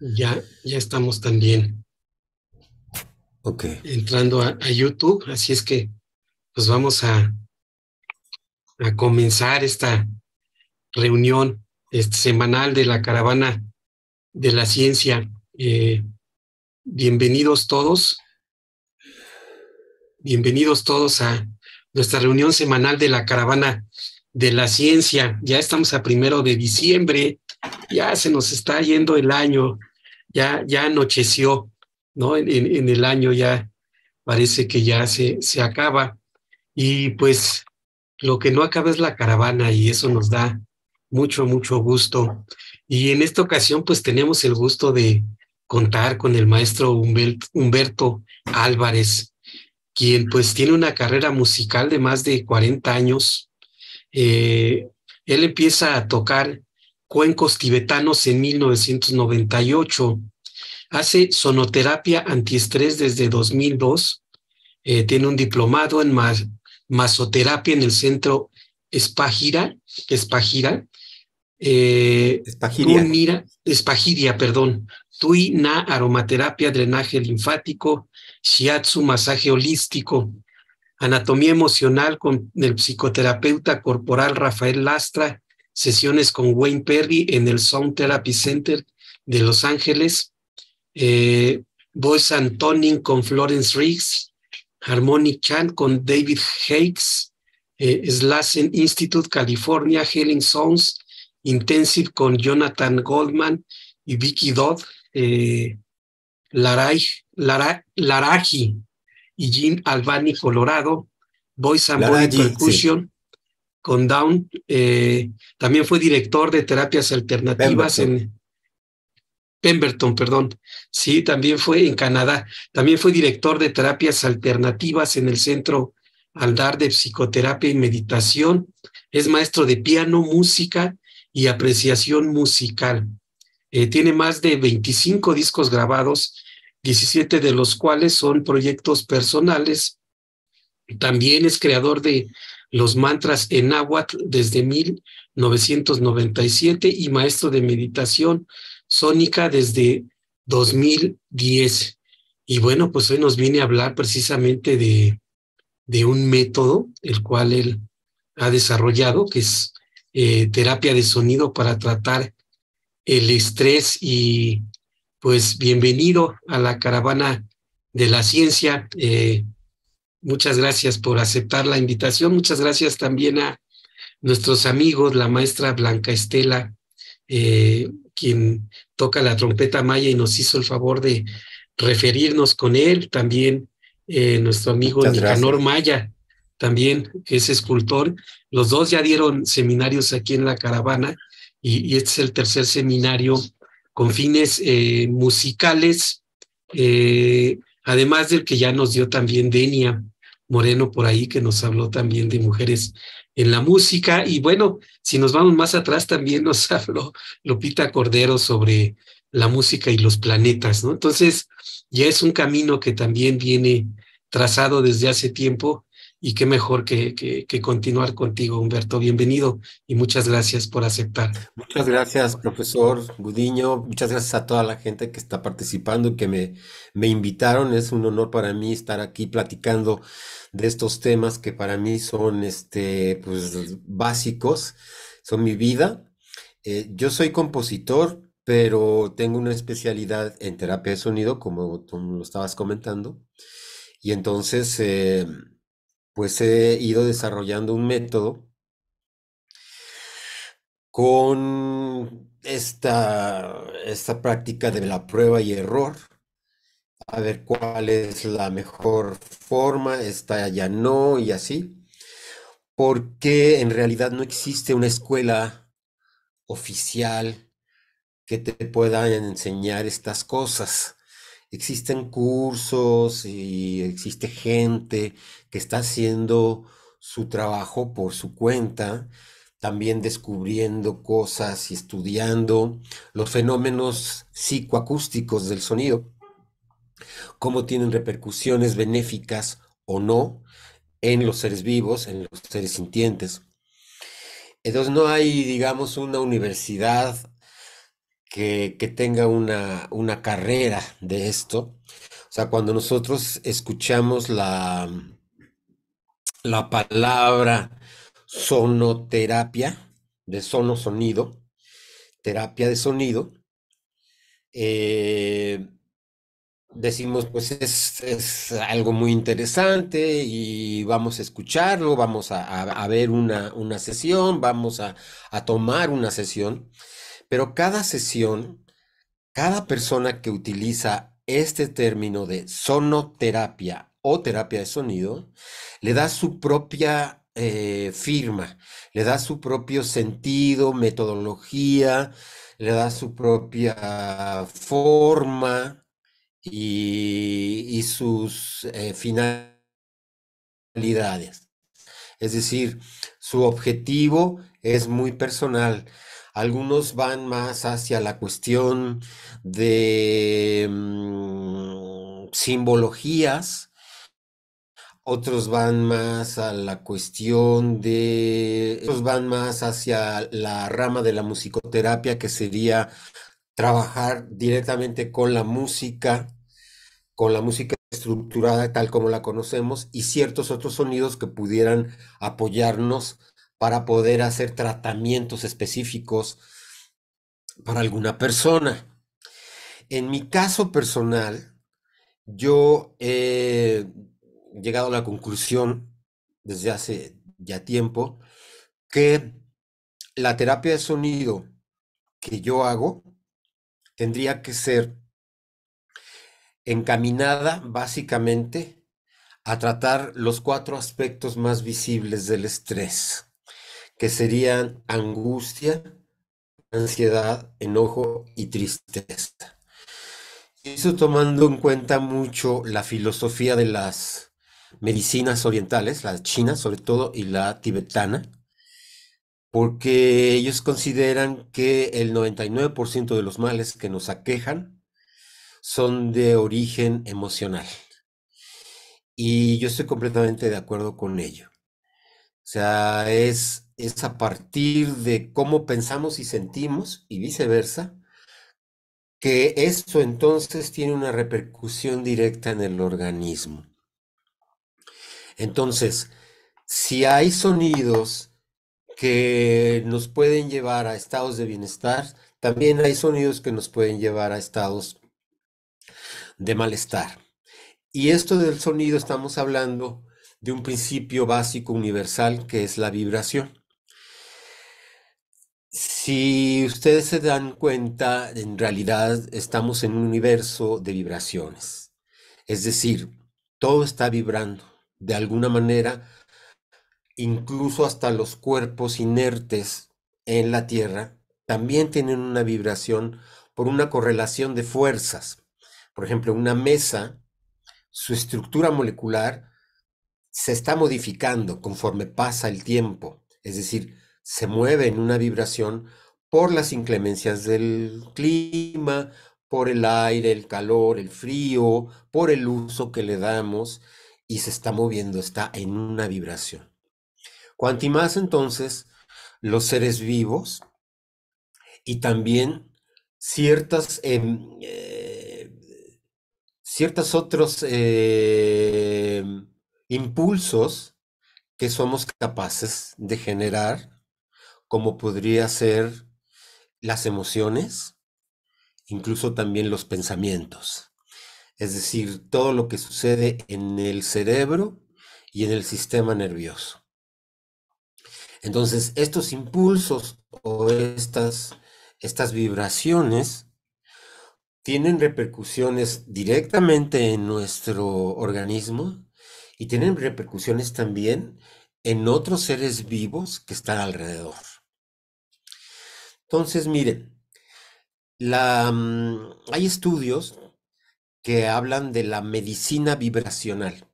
Ya, ya estamos también. Ok. Entrando a, YouTube, así es que pues vamos a, a comenzar esta reunión este, semanal de la caravana de la ciencia. Eh, bienvenidos todos. Bienvenidos todos a nuestra reunión semanal de la caravana de la ciencia. Ya estamos a primero de diciembre. Ya se nos está yendo el año ya, anocheció, ¿no? En, el año ya parece que ya se, se acaba. Y pues lo que no acaba es la caravana y eso nos da mucho, mucho gusto. Y en esta ocasión pues tenemos el gusto de contar con el maestro Humberto Álvarez, quien pues tiene una carrera musical de más de 40 años. Eh, él empieza a tocar Cuencos Tibetanos en 1998. Hace sonoterapia antiestrés desde 2002. Eh, tiene un diplomado en masoterapia en el centro Espagira. Espagira. Eh, Espagiria. Espagiria, perdón. Tui na aromaterapia, drenaje linfático, shiatsu, masaje holístico, anatomía emocional con el psicoterapeuta corporal Rafael Lastra, sesiones con Wayne Perry en el Sound Therapy Center de Los Ángeles, eh, Voice and con Florence Riggs, Harmonic Chant con David Hakes, eh, Institute California, Healing Songs. Intensive con Jonathan Goldman y Vicky Dodd, eh, Laraji y Jean Albani, Colorado, Voice and Percussion, con Down. Eh, también fue director de terapias alternativas en Pemberton, perdón. Sí, también fue en Canadá. También fue director de terapias alternativas en el Centro Aldar de Psicoterapia y Meditación. Es maestro de piano, música y apreciación musical. Eh, tiene más de 25 discos grabados, 17 de los cuales son proyectos personales. También es creador de los mantras en agua desde 1997 y maestro de meditación sónica desde 2010. Y bueno, pues hoy nos viene a hablar precisamente de, de un método, el cual él ha desarrollado, que es eh, terapia de sonido para tratar el estrés y pues bienvenido a la caravana de la ciencia. Eh, Muchas gracias por aceptar la invitación. Muchas gracias también a nuestros amigos, la maestra Blanca Estela, eh, quien toca la trompeta maya y nos hizo el favor de referirnos con él. También eh, nuestro amigo Nicanor Maya, también, es escultor. Los dos ya dieron seminarios aquí en la caravana y, este es el tercer seminario con fines eh, musicales. Eh, además del que ya nos dio también Denia Moreno por ahí, que nos habló también de mujeres en la música. Y bueno, si nos vamos más atrás, también nos habló Lupita Cordero sobre la música y los planetas, ¿no? Entonces, ya es un camino que también viene trazado desde hace tiempo y qué mejor que, que, continuar contigo, Humberto. Bienvenido y muchas gracias por aceptar. Muchas gracias, profesor Gudiño. Muchas gracias a toda la gente que está participando y que me, me invitaron. Es un honor para mí estar aquí platicando de estos temas que para mí son este, pues, básicos, son mi vida. Eh, yo soy compositor, pero tengo una especialidad en terapia de sonido, como tú lo estabas comentando. Y entonces... Eh, pues he ido desarrollando un método con esta, práctica de la prueba y error, a ver cuál es la mejor forma, esta ya no y así, porque en realidad no existe una escuela oficial que te pueda enseñar estas cosas existen cursos y existe gente que está haciendo su trabajo por su cuenta, también descubriendo cosas y estudiando los fenómenos psicoacústicos del sonido, cómo tienen repercusiones benéficas o no en los seres vivos, en los seres sintientes. Entonces no hay, digamos, una universidad que, tenga una, una, carrera de esto. O sea, cuando nosotros escuchamos la, la palabra sonoterapia, de sono sonido, terapia de sonido, eh, decimos, pues es, algo muy interesante y vamos a escucharlo, vamos a, ver una, una, sesión, vamos a, tomar una sesión. Pero cada sesión, cada persona que utiliza este término de sonoterapia o terapia de sonido, le da su propia eh, firma, le da su propio sentido, metodología, le da su propia forma y, sus eh, finalidades. Es decir, su objetivo es muy personal algunos van más hacia la cuestión de mm, simbologías, otros van más a la cuestión de, otros van más hacia la rama de la musicoterapia que sería trabajar directamente con la música, con la música estructurada tal como la conocemos y ciertos otros sonidos que pudieran apoyarnos para poder hacer tratamientos específicos para alguna persona. En mi caso personal, yo he llegado a la conclusión desde hace ya tiempo que la terapia de sonido que yo hago tendría que ser encaminada básicamente a tratar los cuatro aspectos más visibles del estrés que serían angustia, ansiedad, enojo y tristeza. Eso tomando en cuenta mucho la filosofía de las medicinas orientales, la china sobre todo y la tibetana, porque ellos consideran que el 99% de los males que nos aquejan son de origen emocional. Y yo estoy completamente de acuerdo con ello o sea, es, es a partir de cómo pensamos y sentimos y viceversa, que esto entonces tiene una repercusión directa en el organismo. Entonces, si hay sonidos que nos pueden llevar a estados de bienestar, también hay sonidos que nos pueden llevar a estados de malestar. Y esto del sonido estamos hablando de un principio básico universal que es la vibración. Si ustedes se dan cuenta, en realidad estamos en un universo de vibraciones. Es decir, todo está vibrando. De alguna manera, incluso hasta los cuerpos inertes en la Tierra también tienen una vibración por una correlación de fuerzas. Por ejemplo, una mesa, su estructura molecular se está modificando conforme pasa el tiempo, es decir, se mueve en una vibración por las inclemencias del clima, por el aire, el calor, el frío, por el uso que le damos y se está moviendo, está en una vibración. Cuanto más entonces los seres vivos y también ciertas, otras... Em, eh, ciertas otros em, impulsos que somos capaces de generar, como podría ser las emociones, incluso también los pensamientos. Es decir, todo lo que sucede en el cerebro y en el sistema nervioso. Entonces, estos impulsos o estas, estas vibraciones tienen repercusiones directamente en nuestro organismo, y tienen repercusiones también en otros seres vivos que están alrededor. Entonces, miren, la, mm, hay estudios que hablan de la medicina vibracional.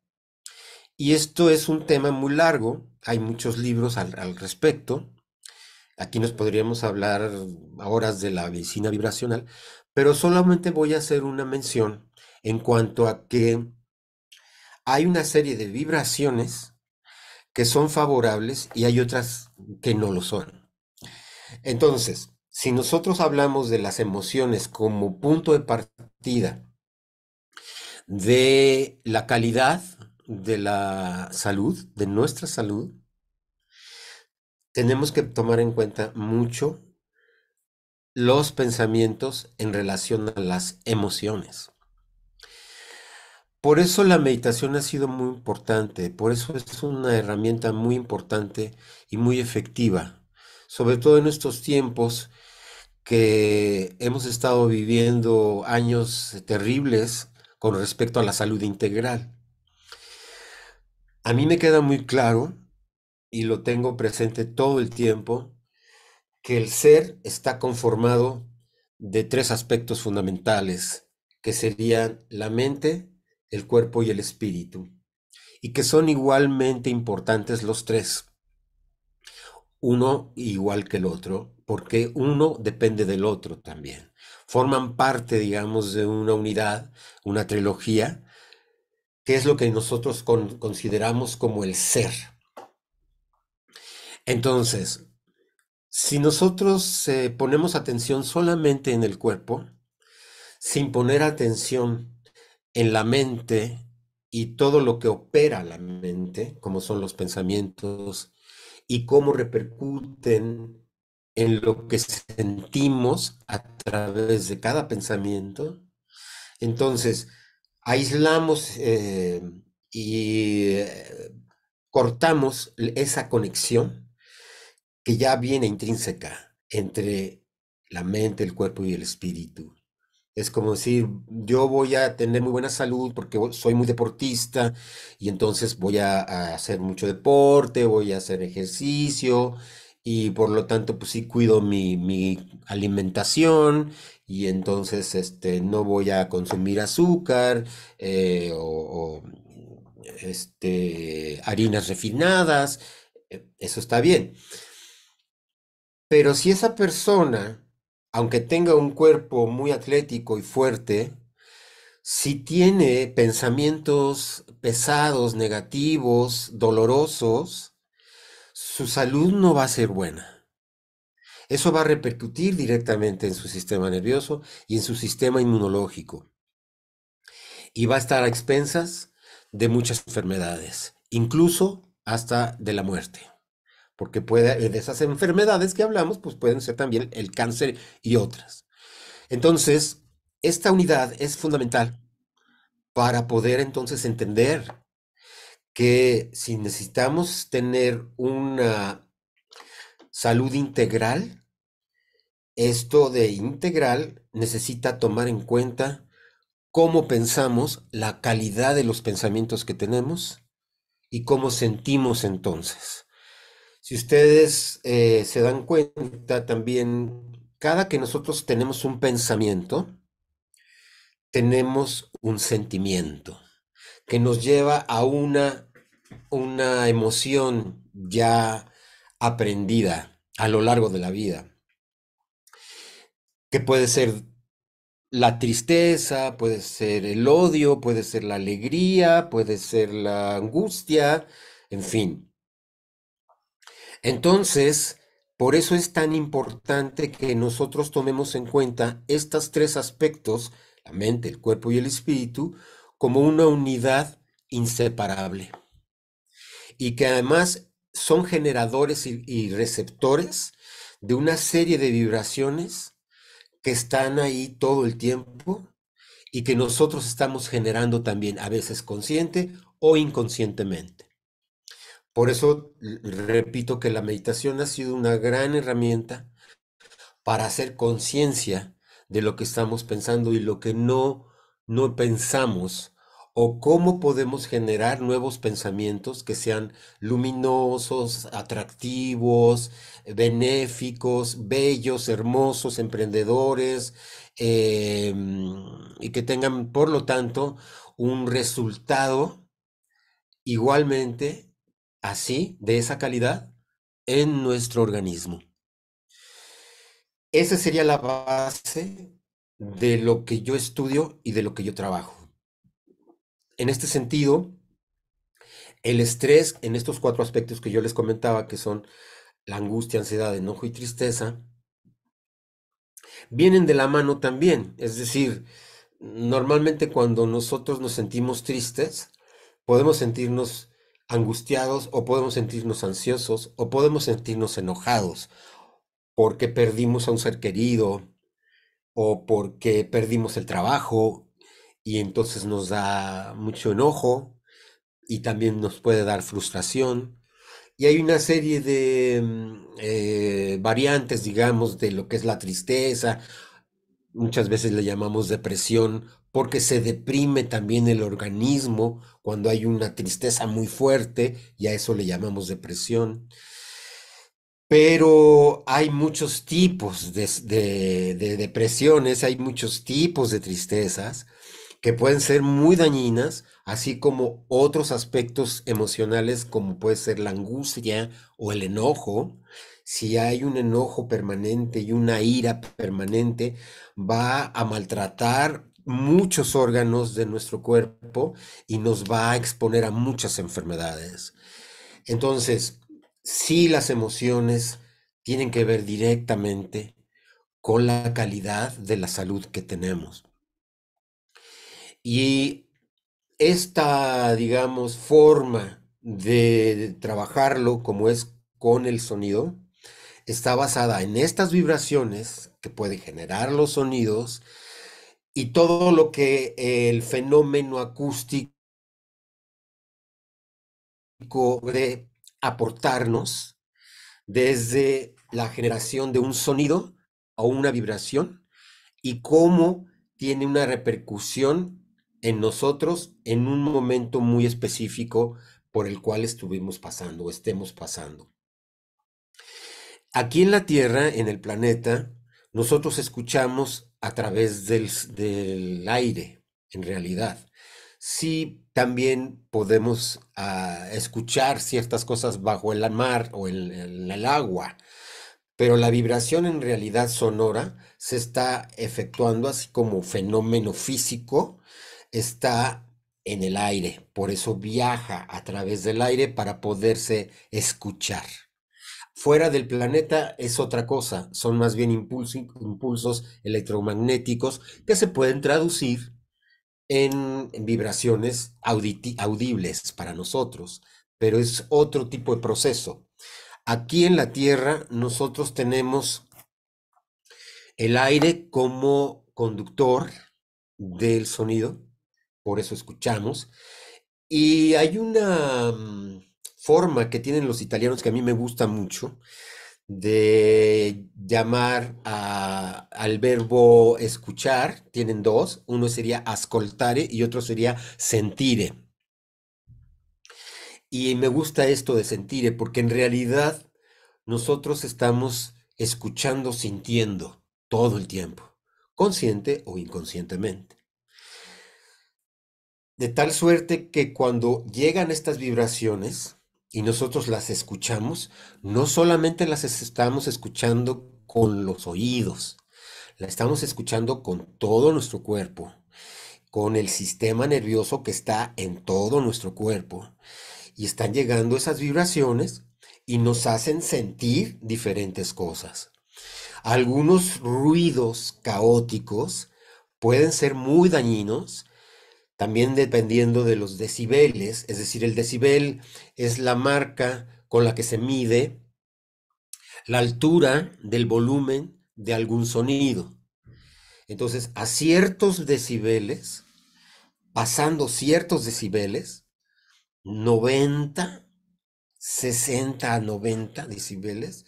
Y esto es un tema muy largo, hay muchos libros al, respecto. Aquí nos podríamos hablar ahora horas de la medicina vibracional, pero solamente voy a hacer una mención en cuanto a que hay una serie de vibraciones que son favorables y hay otras que no lo son. Entonces, si nosotros hablamos de las emociones como punto de partida de la calidad de la salud, de nuestra salud, tenemos que tomar en cuenta mucho los pensamientos en relación a las emociones. Por eso la meditación ha sido muy importante, por eso es una herramienta muy importante y muy efectiva, sobre todo en estos tiempos que hemos estado viviendo años terribles con respecto a la salud integral. A mí me queda muy claro, y lo tengo presente todo el tiempo, que el ser está conformado de tres aspectos fundamentales, que serían la mente, el cuerpo y el espíritu, y que son igualmente importantes los tres, uno igual que el otro, porque uno depende del otro también. Forman parte, digamos, de una unidad, una trilogía, que es lo que nosotros consideramos como el ser. Entonces, si nosotros eh, ponemos atención solamente en el cuerpo, sin poner atención en la mente y todo lo que opera la mente, como son los pensamientos, y cómo repercuten en lo que sentimos a través de cada pensamiento. Entonces, aislamos eh, y eh, cortamos esa conexión que ya viene intrínseca entre la mente, el cuerpo y el espíritu. Es como decir, yo voy a tener muy buena salud porque soy muy deportista y entonces voy a, hacer mucho deporte, voy a hacer ejercicio y por lo tanto pues sí cuido mi, alimentación y entonces este, no voy a consumir azúcar eh, o, o este, harinas refinadas, eh, eso está bien. Pero si esa persona aunque tenga un cuerpo muy atlético y fuerte, si tiene pensamientos pesados, negativos, dolorosos, su salud no va a ser buena. Eso va a repercutir directamente en su sistema nervioso y en su sistema inmunológico. Y va a estar a expensas de muchas enfermedades, incluso hasta de la muerte porque puede, eh, de esas enfermedades que hablamos, pues pueden ser también el cáncer y otras. Entonces, esta unidad es fundamental para poder entonces entender que si necesitamos tener una salud integral, esto de integral necesita tomar en cuenta cómo pensamos, la calidad de los pensamientos que tenemos y cómo sentimos entonces. Si ustedes eh, se dan cuenta también, cada que nosotros tenemos un pensamiento, tenemos un sentimiento que nos lleva a una, una emoción ya aprendida a lo largo de la vida, que puede ser la tristeza, puede ser el odio, puede ser la alegría, puede ser la angustia, en fin. Entonces, por eso es tan importante que nosotros tomemos en cuenta estos tres aspectos, la mente, el cuerpo y el espíritu, como una unidad inseparable. Y que además son generadores y, receptores de una serie de vibraciones que están ahí todo el tiempo y que nosotros estamos generando también, a veces consciente o inconscientemente. Por eso repito que la meditación ha sido una gran herramienta para hacer conciencia de lo que estamos pensando y lo que no, no pensamos o cómo podemos generar nuevos pensamientos que sean luminosos, atractivos, benéficos, bellos, hermosos, emprendedores, em, y que tengan, por lo tanto, un resultado igualmente así, de esa calidad, en nuestro organismo. Esa sería la base de lo que yo estudio y de lo que yo trabajo. En este sentido, el estrés en estos cuatro aspectos que yo les comentaba, que son la angustia, ansiedad, enojo y tristeza, vienen de la mano también. Es decir, normalmente cuando nosotros nos sentimos tristes, podemos sentirnos angustiados o podemos sentirnos ansiosos o podemos sentirnos enojados porque perdimos a un ser querido o porque perdimos el trabajo y entonces nos da mucho enojo y también nos puede dar frustración. Y hay una serie de mm, eh, variantes, digamos, de lo que es la tristeza. Muchas veces le llamamos depresión porque se deprime también el organismo cuando hay una tristeza muy fuerte y a eso le llamamos depresión. Pero hay muchos tipos de, de depresiones, hay muchos tipos de tristezas que pueden ser muy dañinas, así como otros aspectos emocionales como puede ser la angustia o el enojo. Si hay un enojo permanente y una ira permanente, va a maltratar muchos órganos de nuestro cuerpo y nos va a exponer a muchas enfermedades. Entonces, sí las emociones tienen que ver directamente con la calidad de la salud que tenemos. Y esta, digamos, forma de trabajarlo como es con el sonido, está basada en estas vibraciones que pueden generar los sonidos y todo lo que el fenómeno acústico puede aportarnos desde la generación de un sonido o una vibración y cómo tiene una repercusión en nosotros en un momento muy específico por el cual estuvimos pasando o estemos pasando. Aquí en la Tierra, en el planeta, nosotros escuchamos a través del, aire, en realidad. Sí, también podemos ah, escuchar ciertas cosas bajo el mar o en el agua, pero la vibración en realidad sonora se está efectuando así como fenómeno físico, está en el aire, por eso viaja a través del aire para poderse escuchar. Fuera del planeta es otra cosa, son más bien impulsos electromagnéticos que se pueden traducir en vibraciones audibles para nosotros, pero es otro tipo de proceso. Aquí en la Tierra nosotros tenemos el aire como conductor del sonido, por eso escuchamos, y hay una mm, forma que tienen los italianos, que a mí me gusta mucho, de llamar al verbo escuchar, tienen dos, uno sería ascoltare y otro sería sentire. Y me gusta esto de sentire porque en realidad nosotros estamos escuchando, sintiendo todo el tiempo, consciente o inconscientemente. De tal suerte que cuando llegan estas vibraciones, y nosotros las escuchamos, no solamente las estamos escuchando con los oídos, la estamos escuchando con todo nuestro cuerpo, con el sistema nervioso que está en todo nuestro cuerpo. Y están llegando esas vibraciones y nos hacen sentir diferentes cosas. Algunos ruidos caóticos pueden ser muy dañinos también dependiendo de los decibeles, es decir, el decibel es la marca con la que se mide la altura del volumen de algún sonido. Entonces, a ciertos decibeles, pasando ciertos decibeles, 90, 60 a 90 decibeles,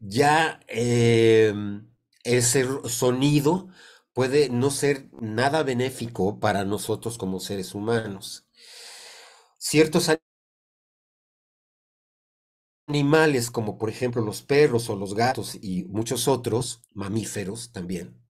ya eh, ese sonido puede no ser nada benéfico para nosotros como seres humanos. Ciertos animales, como por ejemplo los perros o los gatos y muchos otros, mamíferos también,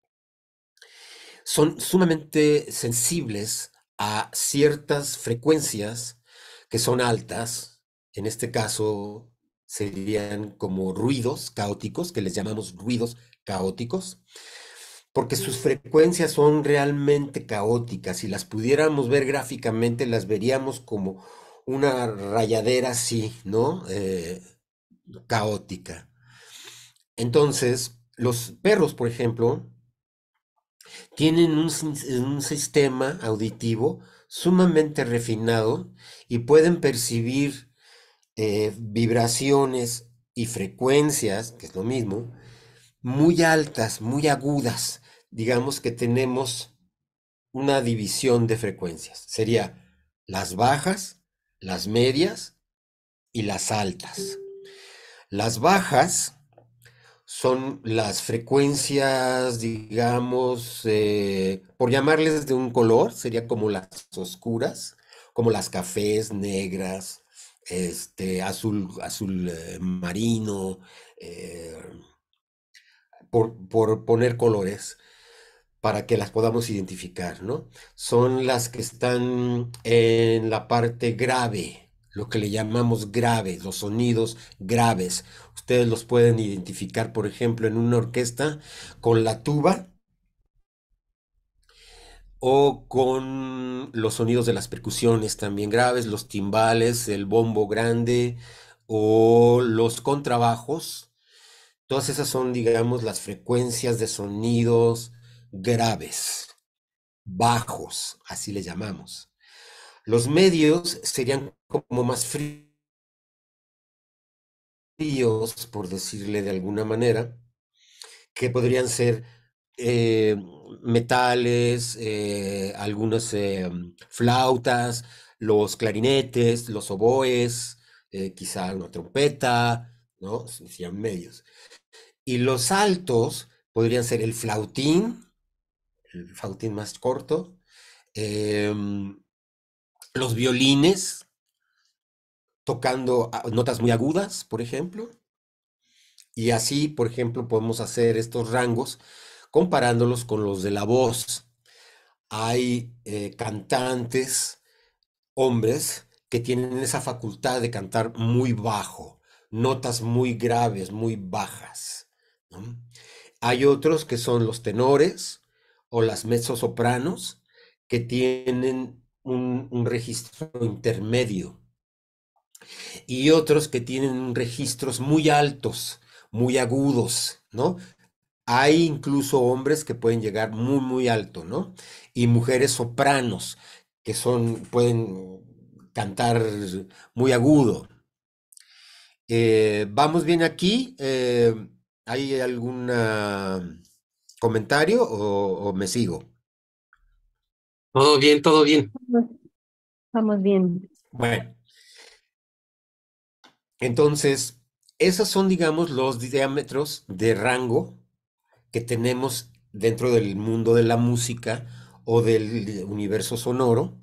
son sumamente sensibles a ciertas frecuencias que son altas, en este caso serían como ruidos caóticos, que les llamamos ruidos caóticos, porque sus frecuencias son realmente caóticas. Si las pudiéramos ver gráficamente, las veríamos como una rayadera así, ¿no? Eh, caótica. Entonces, los perros, por ejemplo, tienen un, sistema auditivo sumamente refinado y pueden percibir eh, vibraciones y frecuencias, que es lo mismo, muy altas, muy agudas, digamos que tenemos una división de frecuencias. Sería las bajas, las medias y las altas. Las bajas son las frecuencias, digamos, eh, por llamarles de un color, sería como las oscuras, como las cafés negras, este, azul, azul eh, marino, eh, por, por, poner colores para que las podamos identificar, ¿no? Son las que están en la parte grave, lo que le llamamos graves, los sonidos graves. Ustedes los pueden identificar, por ejemplo, en una orquesta con la tuba o con los sonidos de las percusiones también graves, los timbales, el bombo grande o los contrabajos. Todas esas son, digamos, las frecuencias de sonidos graves, bajos, así le llamamos. Los medios serían como más fríos, por decirle de alguna manera, que podrían ser eh, metales, eh, algunas em, flautas, los clarinetes, los oboes, eh, quizá una trompeta, ¿no? Serían medios. Y los altos podrían ser el flautín, fautín más corto, em, los violines tocando notas muy agudas, por ejemplo, y así, por ejemplo, podemos hacer estos rangos comparándolos con los de la voz. Hay eh, cantantes, hombres, que tienen esa facultad de cantar muy bajo, notas muy graves, muy bajas. Hay otros que son los tenores, o las mezzosopranos que tienen un, registro intermedio y otros que tienen registros muy altos, muy agudos, ¿no? Hay incluso hombres que pueden llegar muy, muy alto, ¿no? Y mujeres sopranos que son, pueden cantar muy agudo. Eh, vamos bien aquí. Eh, ¿Hay alguna ¿Comentario o, me sigo? Todo bien, todo bien. Vamos bien. Bueno. Entonces, esos son, digamos, los diámetros de rango que tenemos dentro del mundo de la música o del universo sonoro,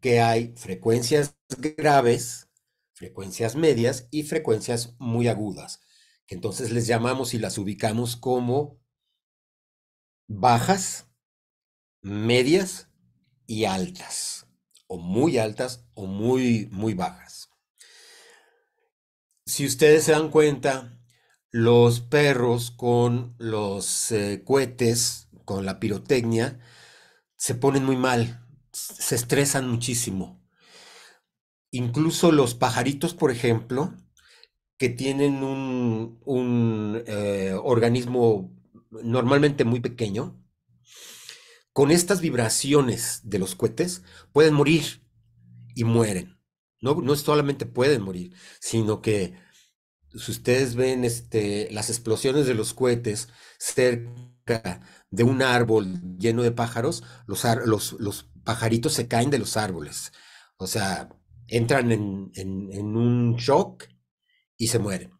que hay frecuencias graves, frecuencias medias y frecuencias muy agudas, entonces les llamamos y las ubicamos como bajas, medias y altas, o muy altas o muy, muy bajas. Si ustedes se dan cuenta, los perros con los eh, cohetes, con la pirotecnia, se ponen muy mal, se estresan muchísimo. Incluso los pajaritos, por ejemplo, que tienen un, eh, organismo normalmente muy pequeño, con estas vibraciones de los cohetes pueden morir y mueren. No, no solamente pueden morir, sino que si ustedes ven este, las explosiones de los cohetes cerca de un árbol lleno de pájaros, los, los, pajaritos se caen de los árboles. O sea, entran en un shock y se mueren.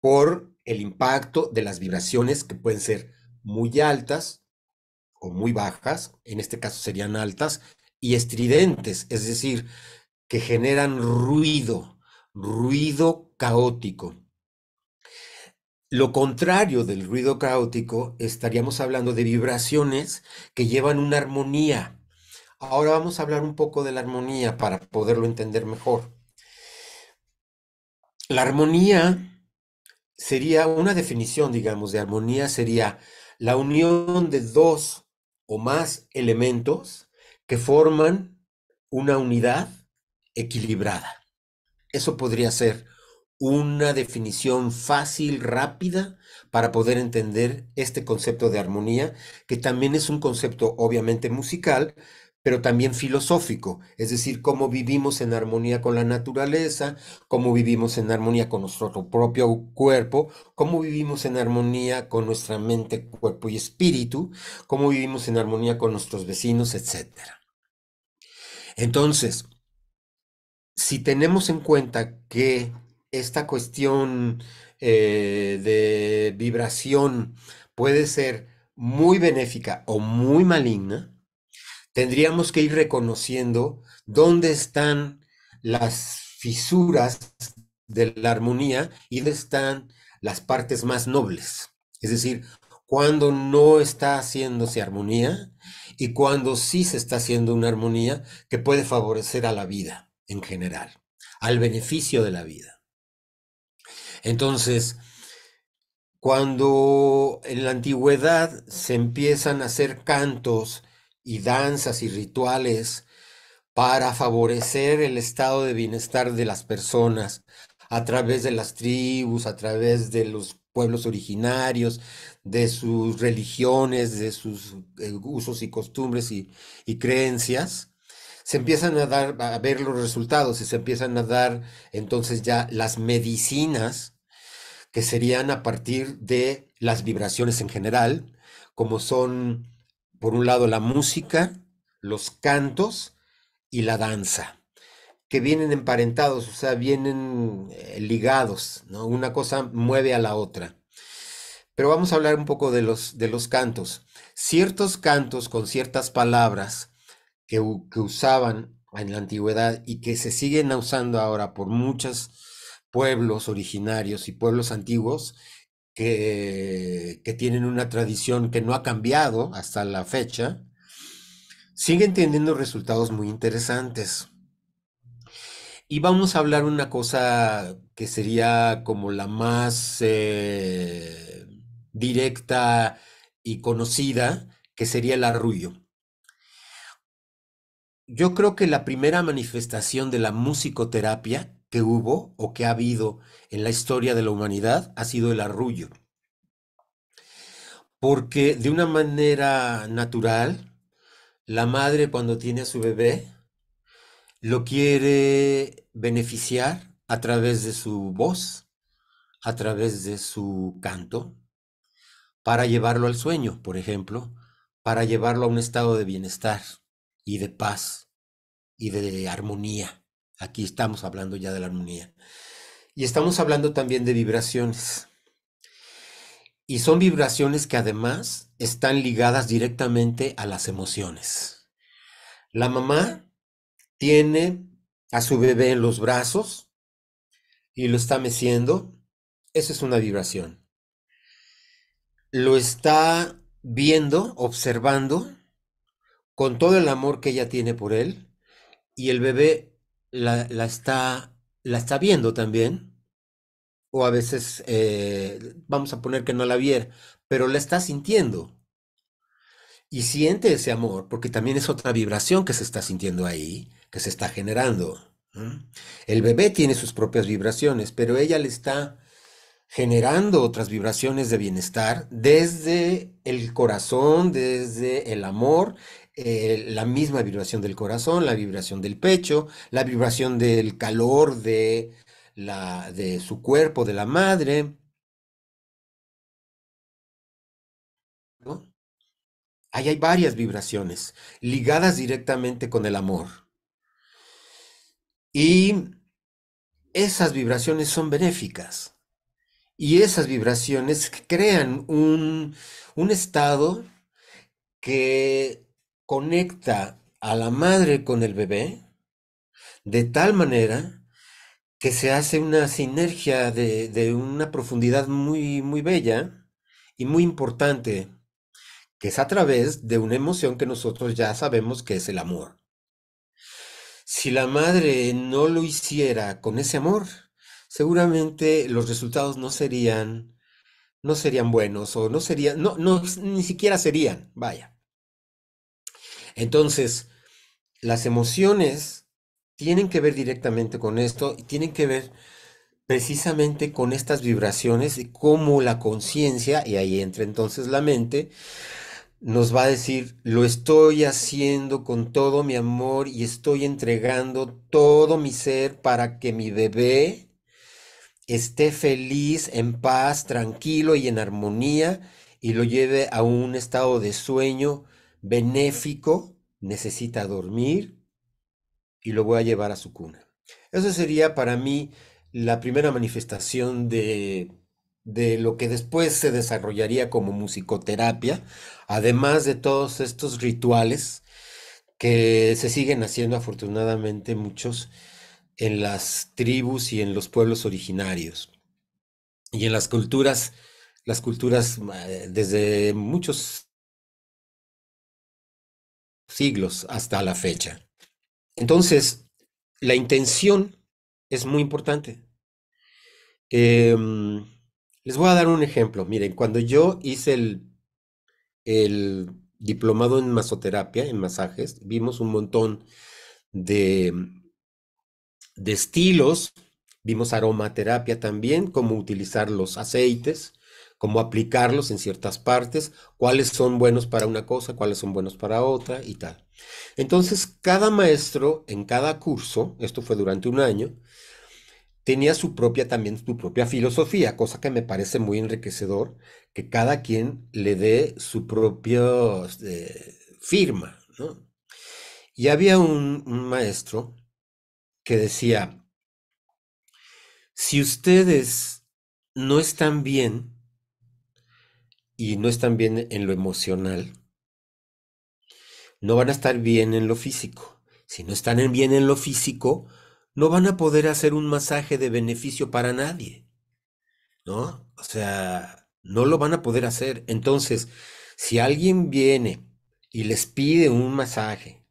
Por el impacto de las vibraciones que pueden ser muy altas o muy bajas, en este caso serían altas, y estridentes, es decir, que generan ruido, ruido caótico. Lo contrario del ruido caótico, estaríamos hablando de vibraciones que llevan una armonía. Ahora vamos a hablar un poco de la armonía para poderlo entender mejor. La armonía sería una definición, digamos, de armonía, sería la unión de dos o más elementos que forman una unidad equilibrada. Eso podría ser una definición fácil, rápida, para poder entender este concepto de armonía, que también es un concepto obviamente musical, pero también filosófico, es decir, cómo vivimos en armonía con la naturaleza, cómo vivimos en armonía con nuestro propio cuerpo, cómo vivimos en armonía con nuestra mente, cuerpo y espíritu, cómo vivimos en armonía con nuestros vecinos, etc. Entonces, si tenemos en cuenta que esta cuestión eh, de vibración puede ser muy benéfica o muy maligna, tendríamos que ir reconociendo dónde están las fisuras de la armonía y dónde están las partes más nobles. Es decir, cuando no está haciéndose armonía y cuando sí se está haciendo una armonía que puede favorecer a la vida en general, al beneficio de la vida. Entonces, cuando en la antigüedad se empiezan a hacer cantos y danzas y rituales para favorecer el estado de bienestar de las personas a través de las tribus, a través de los pueblos originarios, de sus religiones, de sus eh, usos y costumbres y, y, creencias, se empiezan a dar a ver los resultados y se empiezan a dar entonces ya las medicinas que serían a partir de las vibraciones en general, como son por un lado la música, los cantos y la danza, que vienen emparentados, o sea, vienen eh, ligados, ¿no? Una cosa mueve a la otra. Pero vamos a hablar un poco de los, de los cantos. Ciertos cantos con ciertas palabras que usaban en la antigüedad y que se siguen usando ahora por muchos pueblos originarios y pueblos antiguos, que, tienen una tradición que no ha cambiado hasta la fecha, siguen teniendo resultados muy interesantes. Y vamos a hablar una cosa que sería como la más eh, directa y conocida, que sería el arrullo. Yo creo que la primera manifestación de la musicoterapia que hubo o que ha habido en la historia de la humanidad ha sido el arrullo. Porque de una manera natural, la madre cuando tiene a su bebé, lo quiere beneficiar a través de su voz, a través de su canto, para llevarlo al sueño, por ejemplo, para llevarlo a un estado de bienestar y de paz y de armonía. Aquí estamos hablando ya de la armonía. Y estamos hablando también de vibraciones. Y son vibraciones que además están ligadas directamente a las emociones. La mamá tiene a su bebé en los brazos y lo está meciendo. Eso es una vibración. Lo está viendo, observando, con todo el amor que ella tiene por él, y el bebé la, está, la está viendo también, o a veces eh, vamos a poner que no la viera, pero la está sintiendo. Y siente ese amor, porque también es otra vibración que se está sintiendo ahí, que se está generando. El bebé tiene sus propias vibraciones, pero ella le está generando otras vibraciones de bienestar desde el corazón, desde el amor eh, la misma vibración del corazón, la vibración del pecho, la vibración del calor de, la, de su cuerpo, de la madre. Ahí hay varias vibraciones ligadas directamente con el amor. Y esas vibraciones son benéficas. Y esas vibraciones crean un, un estado que conecta a la madre con el bebé de tal manera que se hace una sinergia de, una profundidad muy, muy bella y muy importante, que es a través de una emoción que nosotros ya sabemos que es el amor. Si la madre no lo hiciera con ese amor, seguramente los resultados no serían, no serían buenos o no serían, no, ni siquiera serían, vaya. Entonces, las emociones tienen que ver directamente con esto y tienen que ver precisamente con estas vibraciones y cómo la conciencia, y ahí entra entonces la mente, nos va a decir, lo estoy haciendo con todo mi amor y estoy entregando todo mi ser para que mi bebé esté feliz, en paz, tranquilo y en armonía y lo lleve a un estado de sueño benéfico, necesita dormir y lo voy a llevar a su cuna. Esa sería para mí la primera manifestación de, de lo que después se desarrollaría como musicoterapia, además de todos estos rituales que se siguen haciendo afortunadamente muchos en las tribus y en los pueblos originarios y en las culturas, las culturas eh, desde muchos siglos hasta la fecha. Entonces, la intención es muy importante. Em, les voy a dar un ejemplo. Miren, cuando yo hice el, el diplomado en masoterapia, en masajes, vimos un montón de, de estilos, vimos aromaterapia también, cómo utilizar los aceites, cómo aplicarlos en ciertas partes, cuáles son buenos para una cosa, cuáles son buenos para otra y tal. Entonces, cada maestro en cada curso, esto fue durante un año, tenía su propia también su propia filosofía, cosa que me parece muy enriquecedor que cada quien le dé su propia este, firma, Y había un maestro que decía, si ustedes no están bien, y no están bien en lo emocional, no van a estar bien en lo físico. Si no están bien en lo físico, no van a poder hacer un masaje de beneficio para nadie. ¿No? O sea, no lo van a poder hacer. Entonces, si alguien viene y les pide un masaje,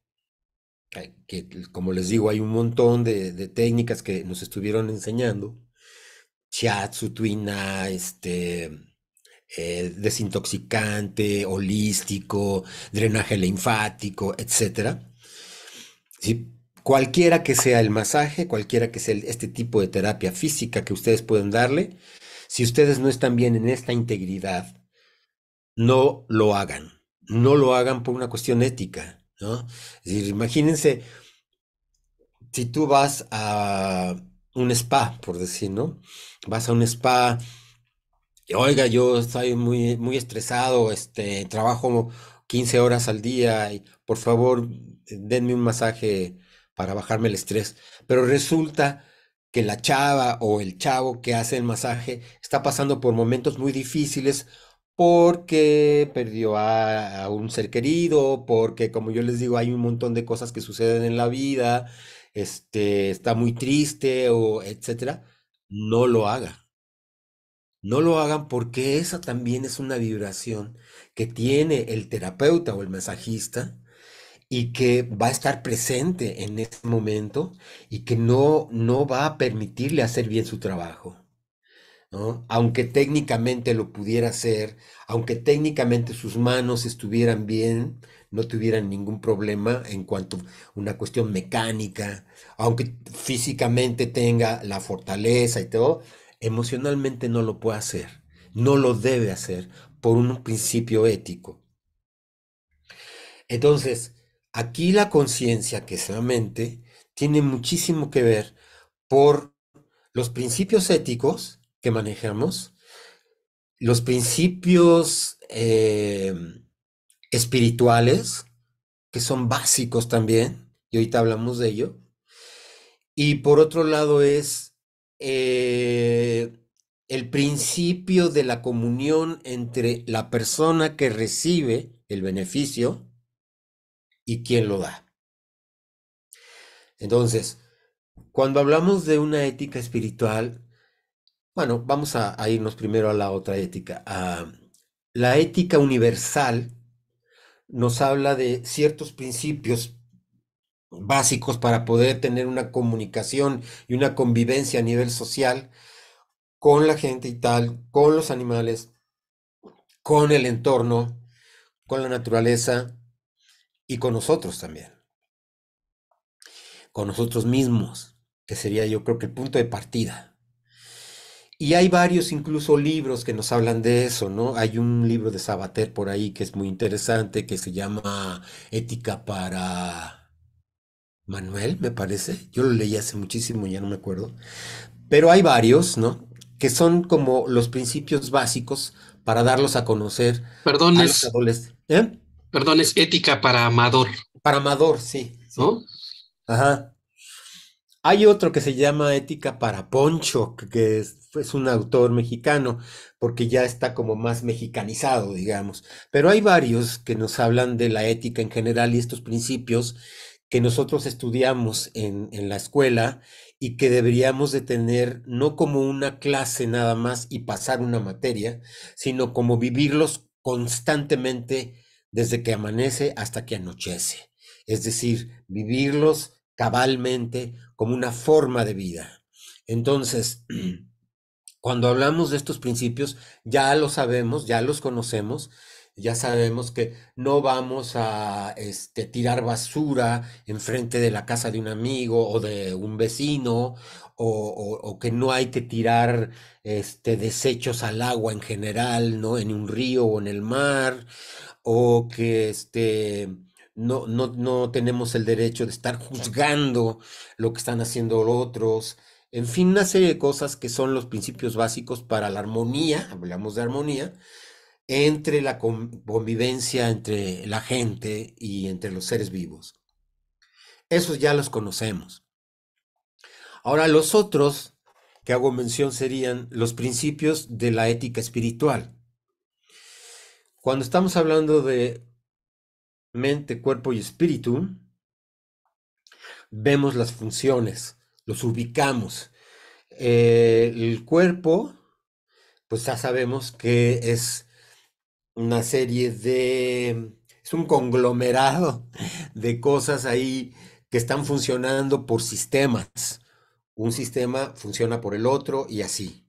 que como les digo, hay un montón de, técnicas que nos estuvieron enseñando, shiatsu, tuina, ah, este, eh, desintoxicante, holístico, drenaje linfático, etc. Cualquiera que sea el masaje, cualquiera que sea este tipo de terapia física que ustedes pueden darle, si ustedes no están bien en esta integridad, no lo hagan. No lo hagan por una cuestión ética. ¿no? imagínense, si tú vas a un spa, por decir, ¿no? Vas a un spa oiga, yo estoy muy, muy estresado, este, trabajo 15 horas al día y por favor denme un masaje para bajarme el estrés. Pero resulta que la chava o el chavo que hace el masaje está pasando por momentos muy difíciles porque perdió a, un ser querido, porque como yo les digo, hay un montón de cosas que suceden en la vida, este, está muy triste o etcétera, no lo haga. No lo hagan porque esa también es una vibración que tiene el terapeuta o el masajista y que va a estar presente en ese momento y que no, no va a permitirle hacer bien su trabajo. Aunque técnicamente lo pudiera hacer, aunque técnicamente sus manos estuvieran bien, no tuvieran ningún problema en cuanto a una cuestión mecánica, aunque físicamente tenga la fortaleza y todo, Emocionalmente no lo puede hacer, no lo debe hacer por un principio ético. Entonces, aquí la conciencia, que es la mente, tiene muchísimo que ver por los principios éticos que manejamos, los principios eh, espirituales, que son básicos también, y ahorita hablamos de ello, y por otro lado es eh, el principio de la comunión entre la persona que recibe el beneficio y quien lo da. Entonces, cuando hablamos de una ética espiritual, bueno, vamos a, irnos primero a la otra ética. a la ética universal nos habla de ciertos principios básicos para poder tener una comunicación y una convivencia a nivel social con la gente y tal, con los animales, con el entorno, con la naturaleza y con nosotros también. Con nosotros mismos, que sería yo creo que el punto de partida. Y hay varios incluso libros que nos hablan de eso, ¿no? Hay un libro de Sabater por ahí que es muy interesante, que se llama Ética para Manuel, me parece. Yo lo leí hace muchísimo, ya no me acuerdo. Pero hay varios, ¿no? Que son como los principios básicos para darlos a conocer. a es, los adolescentes. ¿Eh? ética para amador. Para amador, sí. ¿No? Ajá. Hay otro que se llama Ética para Poncho, que es, un autor mexicano, porque ya está como más mexicanizado, digamos. Pero hay varios que nos hablan de la ética en general y estos principios que nosotros estudiamos en, en, la escuela y que deberíamos de tener no como una clase nada más y pasar una materia, sino como vivirlos constantemente desde que amanece hasta que anochece. Es decir, vivirlos cabalmente como una forma de vida. Entonces, cuando hablamos de estos principios, ya los sabemos, ya los conocemos, ya sabemos que no vamos a este, tirar basura enfrente de la casa de un amigo o de un vecino, o, que no hay que tirar este, desechos al agua en general, ¿no? En un río o en el mar, o que este, no, no, no tenemos el derecho de estar juzgando lo que están haciendo otros. En fin, una serie de cosas que son los principios básicos para la armonía, hablamos de armonía, entre la convivencia entre la gente y entre los seres vivos. Esos ya los conocemos. Ahora, los otros que hago mención serían los principios de la ética espiritual. Cuando estamos hablando de mente, cuerpo y espíritu, vemos las funciones, los ubicamos. Eh, el cuerpo, pues ya sabemos que es una serie de... es un conglomerado de cosas ahí que están funcionando por sistemas. Un sistema funciona por el otro y así.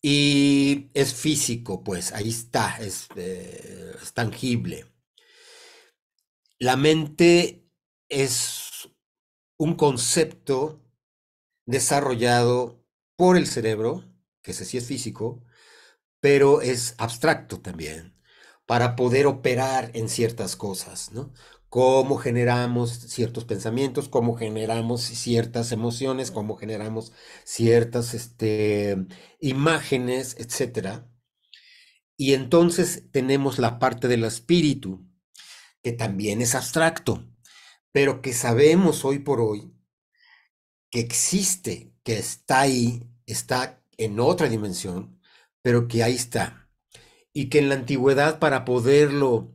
Y es físico, pues, ahí está, es, eh, tangible. La mente es un concepto desarrollado por el cerebro, que ese sí es físico, pero es abstracto también, para poder operar en ciertas cosas, ¿no? Cómo generamos ciertos pensamientos, cómo generamos ciertas emociones, cómo generamos ciertas este, imágenes, etc. Y entonces tenemos la parte del espíritu, que también es abstracto, pero que sabemos hoy por hoy que existe, que está ahí, está en otra dimensión, pero que ahí está. Y que en la antigüedad para poderlo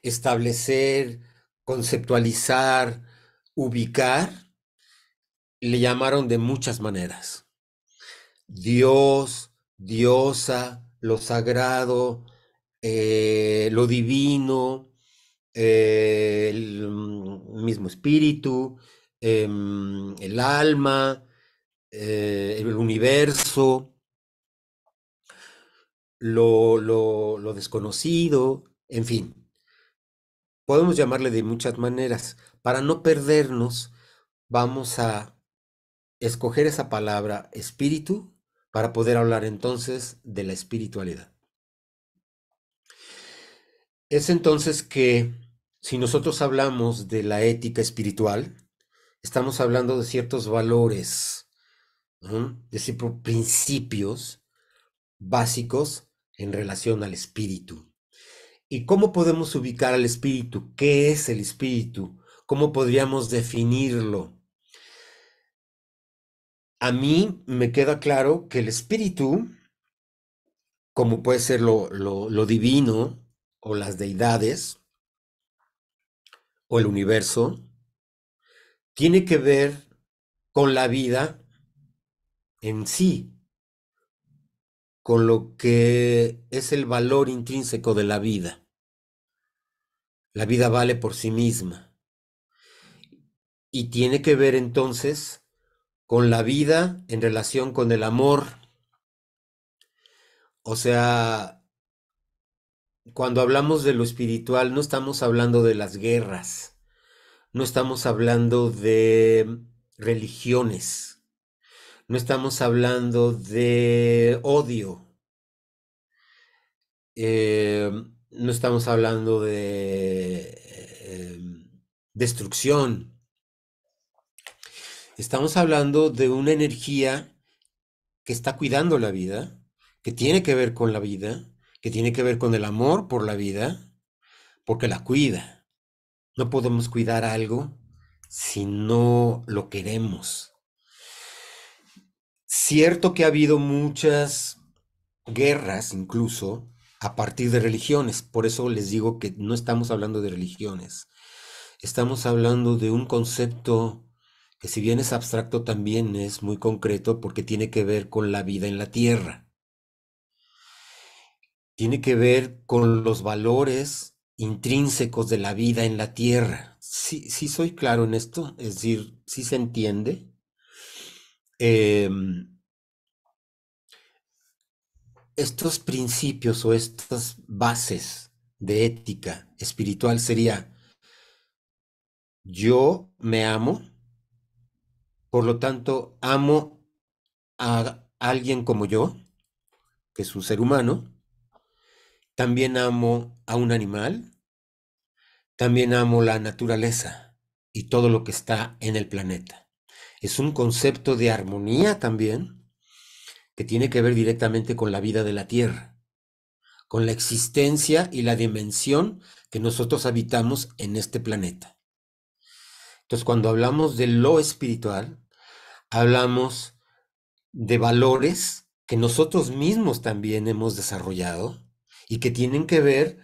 establecer, conceptualizar, ubicar, le llamaron de muchas maneras. Dios, diosa, lo sagrado, eh, lo divino, eh, el mismo espíritu, em, el alma, eh, el universo, lo, desconocido, en fin. Podemos llamarle de muchas maneras. Para no perdernos, vamos a escoger esa palabra espíritu para poder hablar entonces de la espiritualidad. Es entonces que si nosotros hablamos de la ética espiritual, estamos hablando de ciertos valores, de ciertos principios básicos en relación al espíritu. ¿Y cómo podemos ubicar al espíritu? ¿Qué es el espíritu? ¿Cómo podríamos definirlo? A mí me queda claro que el espíritu, como puede ser lo, divino o las deidades o el universo, tiene que ver con la vida en sí, con lo que es el valor intrínseco de la vida. La vida vale por sí misma. Y tiene que ver entonces con la vida en relación con el amor. O sea, cuando hablamos de lo espiritual no estamos hablando de las guerras, no estamos hablando de religiones, no estamos hablando de odio, eh, no estamos hablando de eh, destrucción, estamos hablando de una energía que está cuidando la vida, que tiene que ver con la vida, que tiene que ver con el amor por la vida, porque la cuida. No podemos cuidar algo si no lo queremos. Cierto que ha habido muchas guerras incluso a partir de religiones, por eso les digo que no estamos hablando de religiones, estamos hablando de un concepto que si bien es abstracto también es muy concreto porque tiene que ver con la vida en la tierra, tiene que ver con los valores intrínsecos de la vida en la tierra. Sí, soy claro en esto, es decir, si se entiende. Em, estos principios o estas bases de ética espiritual sería, yo me amo, por lo tanto amo a alguien como yo, que es un ser humano, también amo a un animal, también amo la naturaleza y todo lo que está en el planeta es un concepto de armonía también que tiene que ver directamente con la vida de la Tierra, con la existencia y la dimensión que nosotros habitamos en este planeta. Entonces, cuando hablamos de lo espiritual, hablamos de valores que nosotros mismos también hemos desarrollado y que tienen que ver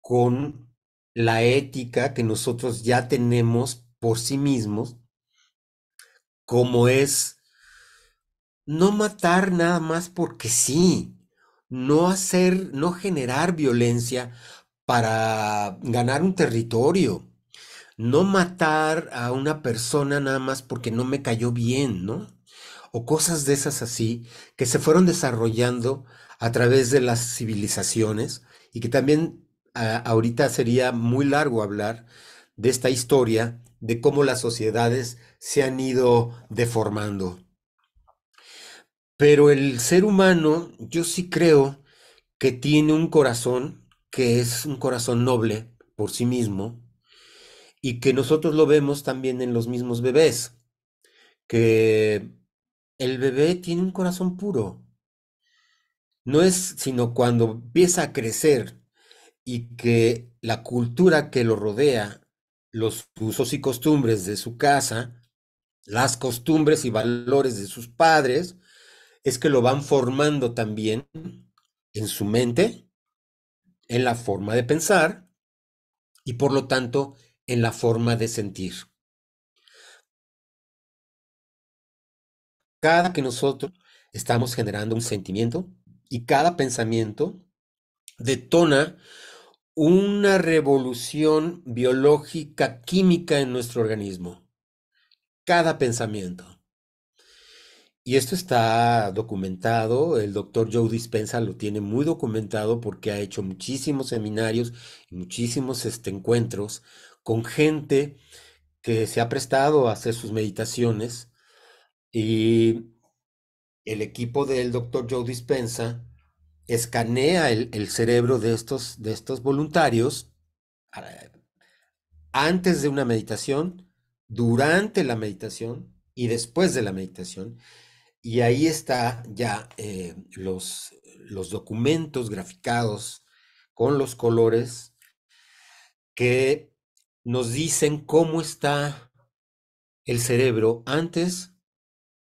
con la ética que nosotros ya tenemos por sí mismos como es no matar nada más porque sí, no hacer, no generar violencia para ganar un territorio, no matar a una persona nada más porque no me cayó bien, ¿no? O cosas de esas así que se fueron desarrollando a través de las civilizaciones y que también ah, ahorita sería muy largo hablar de esta historia de cómo las sociedades se han ido deformando. Pero el ser humano, yo sí creo que tiene un corazón que es un corazón noble por sí mismo y que nosotros lo vemos también en los mismos bebés, que el bebé tiene un corazón puro. No es sino cuando empieza a crecer y que la cultura que lo rodea, los usos y costumbres de su casa, las costumbres y valores de sus padres, es que lo van formando también en su mente, en la forma de pensar y por lo tanto en la forma de sentir. Cada que nosotros estamos generando un sentimiento y cada pensamiento detona una revolución biológica química en nuestro organismo cada pensamiento. Y esto está documentado, el doctor Joe Dispensa lo tiene muy documentado porque ha hecho muchísimos seminarios y muchísimos este, encuentros con gente que se ha prestado a hacer sus meditaciones y el equipo del doctor Joe Dispensa escanea el, cerebro de estos, de estos voluntarios antes de una meditación durante la meditación y después de la meditación. Y ahí está ya eh, los, los documentos graficados con los colores que nos dicen cómo está el cerebro antes,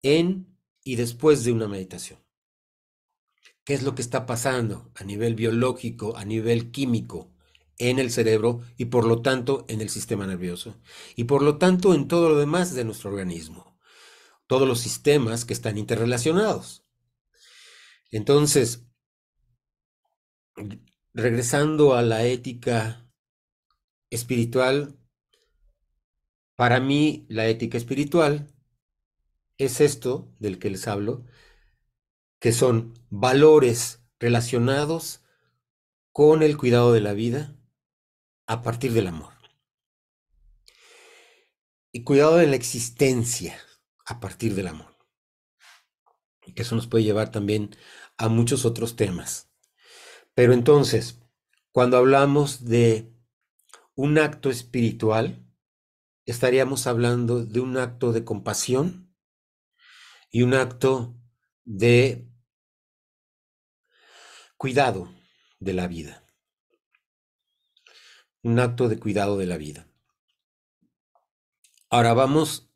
en y después de una meditación. ¿Qué es lo que está pasando a nivel biológico, a nivel químico? en el cerebro y por lo tanto en el sistema nervioso y por lo tanto en todo lo demás de nuestro organismo, todos los sistemas que están interrelacionados. Entonces, regresando a la ética espiritual, para mí la ética espiritual es esto del que les hablo, que son valores relacionados con el cuidado de la vida, a partir del amor. Y cuidado de la existencia a partir del amor. Que eso nos puede llevar también a muchos otros temas. Pero entonces, cuando hablamos de un acto espiritual, estaríamos hablando de un acto de compasión y un acto de cuidado de la vida un acto de cuidado de la vida. Ahora vamos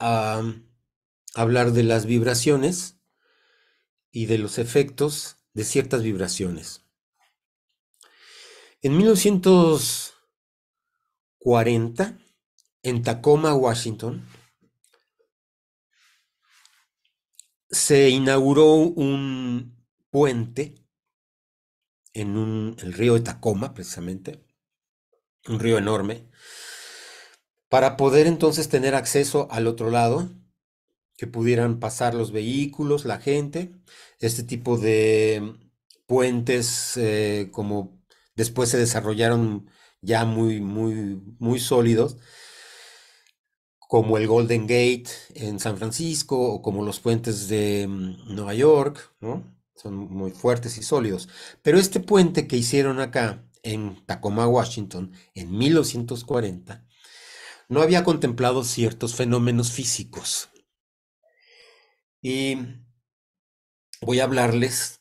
a hablar de las vibraciones y de los efectos de ciertas vibraciones. En 1940, en Tacoma, Washington, se inauguró un puente en un, el río de Tacoma, precisamente, un río enorme, para poder entonces tener acceso al otro lado, que pudieran pasar los vehículos, la gente, este tipo de puentes eh, como después se desarrollaron ya muy, muy, muy sólidos, como el Golden Gate en San Francisco o como los puentes de mm, Nueva York, Son muy fuertes y sólidos. Pero este puente que hicieron acá, en Tacoma, Washington, en 1940, no había contemplado ciertos fenómenos físicos. Y voy a hablarles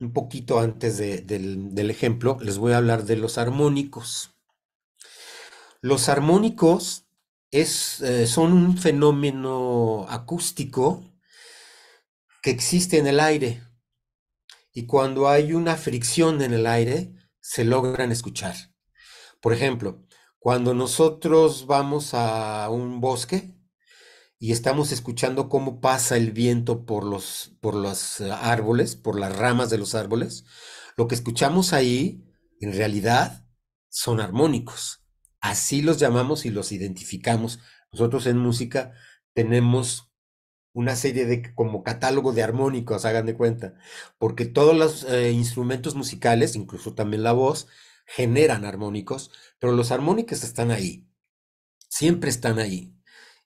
un poquito antes del, ejemplo, les voy a hablar de los armónicos. Los armónicos es, eh, son un fenómeno acústico que existe en el aire. Y cuando hay una fricción en el aire, se logran escuchar. Por ejemplo, cuando nosotros vamos a un bosque y estamos escuchando cómo pasa el viento por los, por los eh, árboles, por las ramas de los árboles, lo que escuchamos ahí, en realidad, son armónicos. Así los llamamos y los identificamos. Nosotros en música tenemos una serie de como catálogo de armónicos, hagan de cuenta, porque todos los eh, instrumentos musicales, incluso también la voz, generan armónicos, pero los armónicos están ahí, siempre están ahí,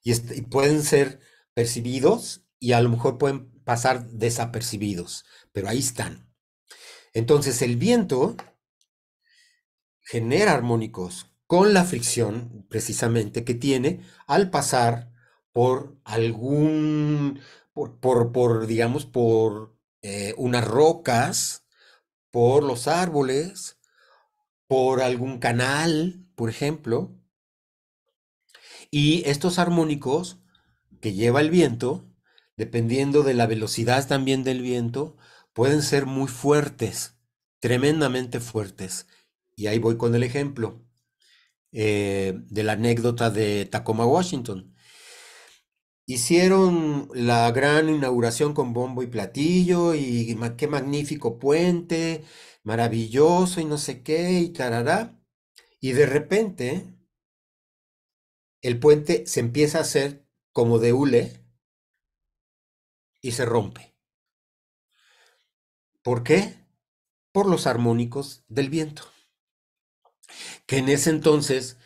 este, y pueden ser percibidos y a lo mejor pueden pasar desapercibidos, pero ahí están. Entonces el viento genera armónicos con la fricción precisamente que tiene al pasar por algún, por, por, digamos, por eh, unas rocas, por los árboles, por algún canal, por ejemplo. Y estos armónicos que lleva el viento, dependiendo de la velocidad también del viento, pueden ser muy fuertes, tremendamente fuertes. Y ahí voy con el ejemplo eh, de la anécdota de Tacoma, Washington. Hicieron la gran inauguración con bombo y platillo y qué magnífico puente, maravilloso y no sé qué y carará. Y de repente el puente se empieza a hacer como de hule y se rompe. ¿Por qué? Por los armónicos del viento. Que en ese entonces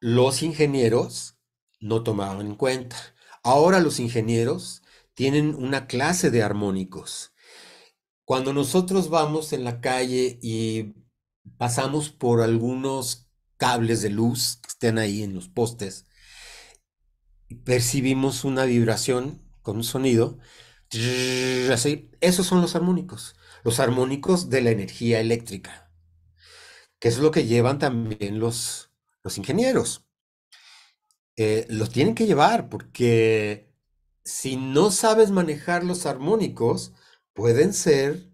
los ingenieros no tomaban en cuenta. Ahora los ingenieros tienen una clase de armónicos. Cuando nosotros vamos en la calle y pasamos por algunos cables de luz que estén ahí en los postes, percibimos una vibración con un sonido, así, esos son los armónicos, los armónicos de la energía eléctrica, que es lo que llevan también los, los ingenieros. Eh, los tienen que llevar porque si no sabes manejar los armónicos, pueden ser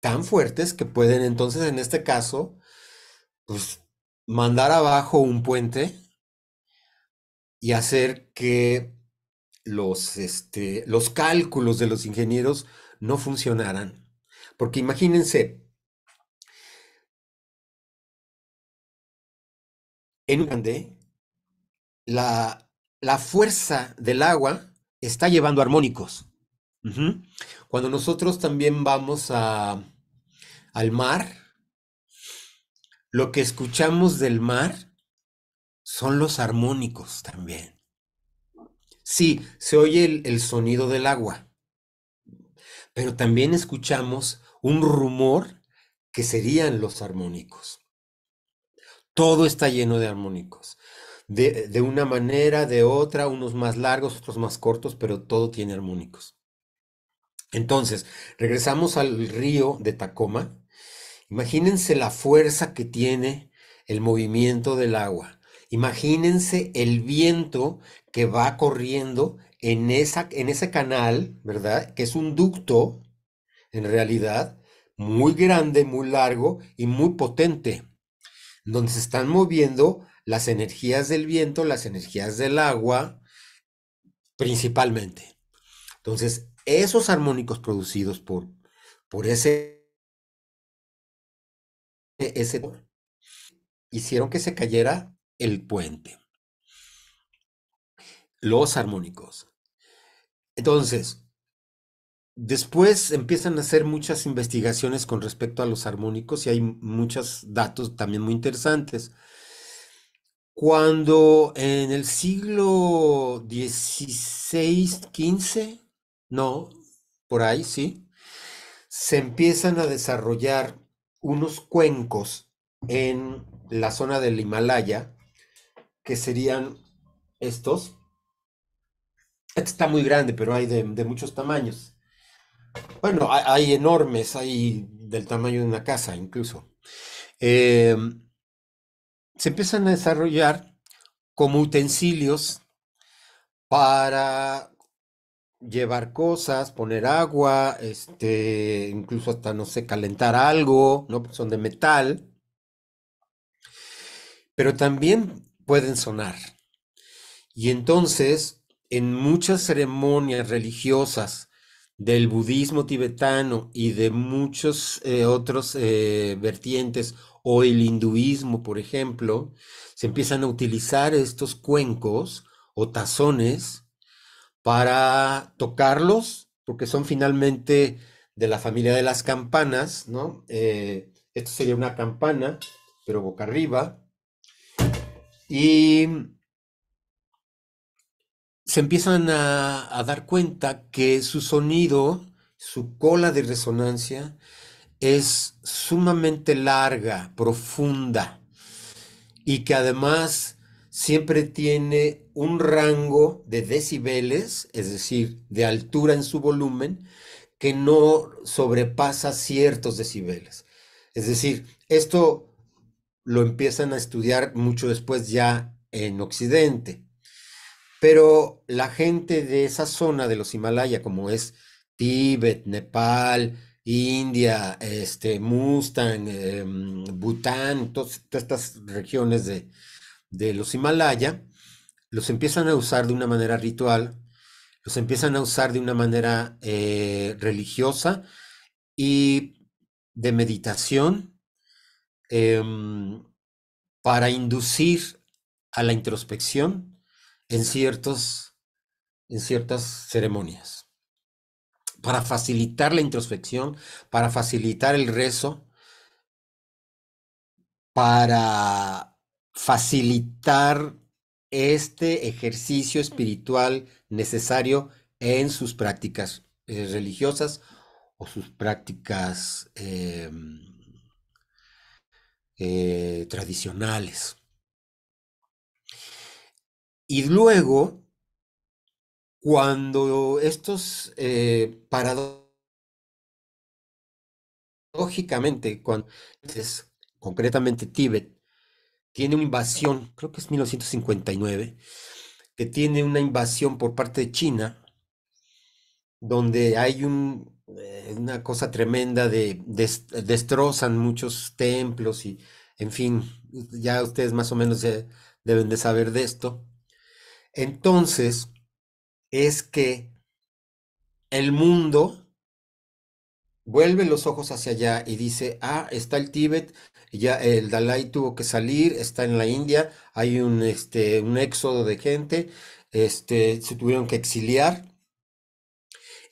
tan fuertes que pueden entonces en este caso, pues mandar abajo un puente y hacer que los, este, los cálculos de los ingenieros no funcionaran. Porque imagínense, en un grande, la, fuerza del agua está llevando armónicos. Cuando nosotros también vamos al mar, lo que escuchamos del mar son los armónicos también. Sí, se oye el, el sonido del agua, pero también escuchamos un rumor que serían los armónicos. Todo está lleno de armónicos de, una manera, de otra, unos más largos, otros más cortos, pero todo tiene armónicos. Entonces, regresamos al río de Tacoma. Imagínense la fuerza que tiene el movimiento del agua. Imagínense el viento que va corriendo en, esa, en ese canal, ¿verdad? Que es un ducto, en realidad, muy grande, muy largo y muy potente, donde se están moviendo las energías del viento, las energías del agua, principalmente. Entonces, esos armónicos producidos por, por ese, ese hicieron que se cayera el puente. Los armónicos. Entonces, Después empiezan a hacer muchas investigaciones con respecto a los armónicos y hay muchos datos también muy interesantes. Cuando en el siglo XVI, XV, no, por ahí, sí, se empiezan a desarrollar unos cuencos en la zona del Himalaya, que serían estos. Este está muy grande, pero hay de, muchos tamaños. Bueno, hay, hay, enormes, hay del tamaño de una casa incluso. Eh, se empiezan a desarrollar como utensilios para llevar cosas, poner agua, este, incluso hasta, no sé, calentar algo, ¿no? Son de metal. Pero también pueden sonar. Y entonces, en muchas ceremonias religiosas del budismo tibetano y de muchos eh, otros eh, vertientes o el hinduismo, por ejemplo, se empiezan a utilizar estos cuencos o tazones para tocarlos, porque son finalmente de la familia de las campanas, ¿no? Eh, esto sería una campana, pero boca arriba. Y se empiezan a dar cuenta que su sonido, su cola de resonancia, es sumamente larga, profunda y que además siempre tiene un rango de decibeles, es decir, de altura en su volumen, que no sobrepasa ciertos decibeles. Es decir, esto lo empiezan a estudiar mucho después ya en Occidente. Pero la gente de esa zona de los Himalaya, como es Tíbet, Nepal, India, este, Mustang, em, Bután, todas, estas regiones de, los Himalaya, los empiezan a usar de una manera ritual, los empiezan a usar de una manera eh, religiosa y de meditación em, para inducir a la introspección en, en ciertas ceremonias para facilitar la introspección, para facilitar el rezo, para facilitar este ejercicio espiritual necesario en sus prácticas eh, religiosas o sus prácticas em, eh, tradicionales. Y luego cuando estos eh, lógicamente, cuando es, concretamente Tíbet, tiene una invasión, creo que es 1959, que tiene una invasión por parte de China, donde hay eh, una cosa tremenda de, destrozan muchos templos y, en fin, ya ustedes más o menos deben de saber de esto. Entonces, es que el mundo vuelve los ojos hacia allá y dice, ah, está el Tíbet, ya el Dalai tuvo que salir, está en la India, hay un, este, un éxodo de gente, este, se tuvieron que exiliar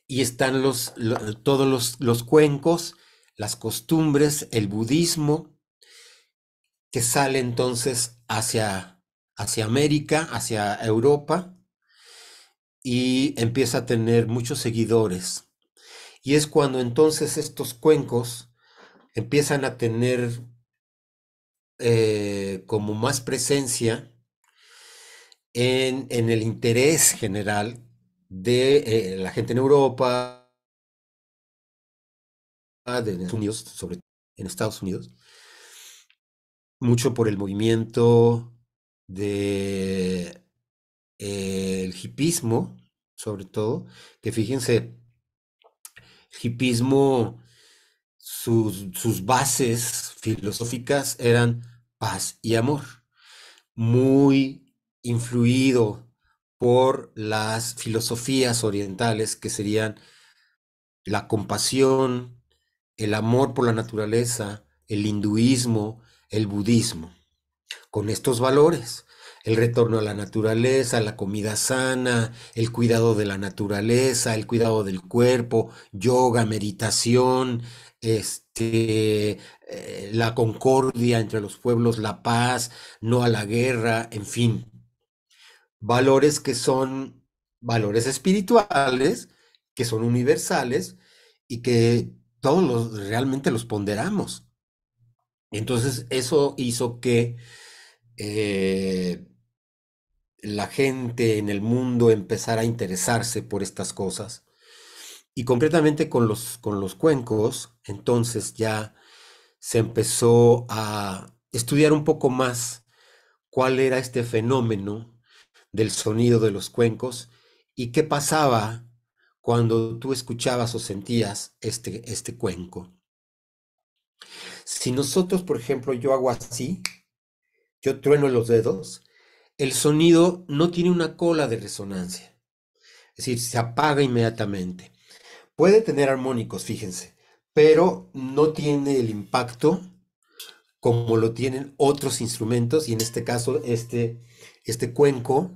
y están los, todos los, los cuencos, las costumbres, el budismo, que sale entonces hacia, hacia América, hacia Europa, y empieza a tener muchos seguidores. Y es cuando entonces estos cuencos empiezan a tener eh, como más presencia en, el interés general de eh, la gente en Europa, de Estados Unidos, sobre en Estados Unidos, mucho por el movimiento de el hipismo, sobre todo, que fíjense, el hipismo, sus bases filosóficas eran paz y amor, muy influido por las filosofías orientales que serían la compasión, el amor por la naturaleza, el hinduismo, el budismo, con estos valores el retorno a la naturaleza, la comida sana, el cuidado de la naturaleza, el cuidado del cuerpo, yoga, meditación, este, eh, la concordia entre los pueblos, la paz, no a la guerra, en fin. Valores que son valores espirituales, que son universales y que todos los, realmente los ponderamos. Entonces, eso hizo que eh, la gente en el mundo empezara a interesarse por estas cosas. Y concretamente con los, con los cuencos, entonces ya se empezó a estudiar un poco más cuál era este fenómeno del sonido de los cuencos y qué pasaba cuando tú escuchabas o sentías este, este cuenco. Si nosotros, por ejemplo, yo hago así, yo trueno los dedos, el sonido no tiene una cola de resonancia. Es decir, se apaga inmediatamente. Puede tener armónicos, fíjense, pero no tiene el impacto como lo tienen otros instrumentos y en este caso este, este cuenco,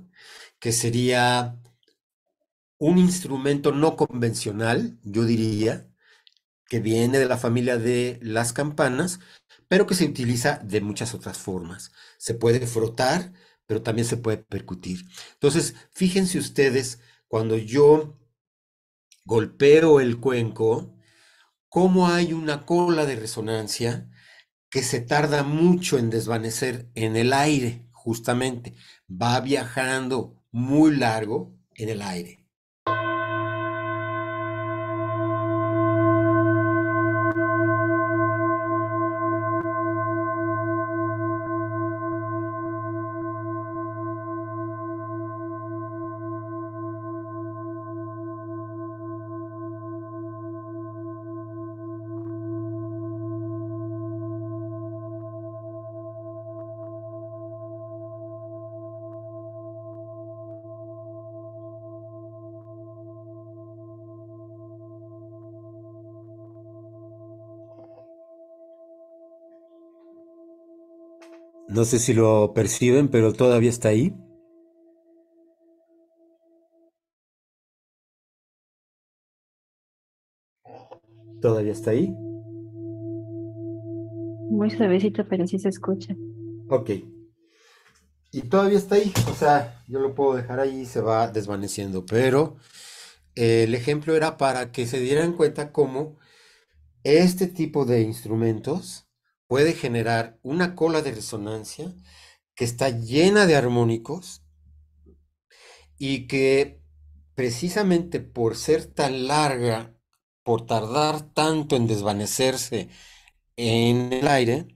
que sería un instrumento no convencional, yo diría, que viene de la familia de las campanas, pero que se utiliza de muchas otras formas. Se puede frotar, pero también se puede percutir. Entonces, fíjense ustedes, cuando yo golpeo el cuenco, cómo hay una cola de resonancia que se tarda mucho en desvanecer en el aire, justamente. Va viajando muy largo en el aire. No sé si lo perciben, pero todavía está ahí. ¿Todavía está ahí? Muy suavecito, pero sí se escucha. Ok. Y todavía está ahí, o sea, yo lo puedo dejar ahí y se va desvaneciendo, pero eh, el ejemplo era para que se dieran cuenta cómo este tipo de instrumentos puede generar una cola de resonancia que está llena de armónicos y que precisamente por ser tan larga, por tardar tanto en desvanecerse en el aire,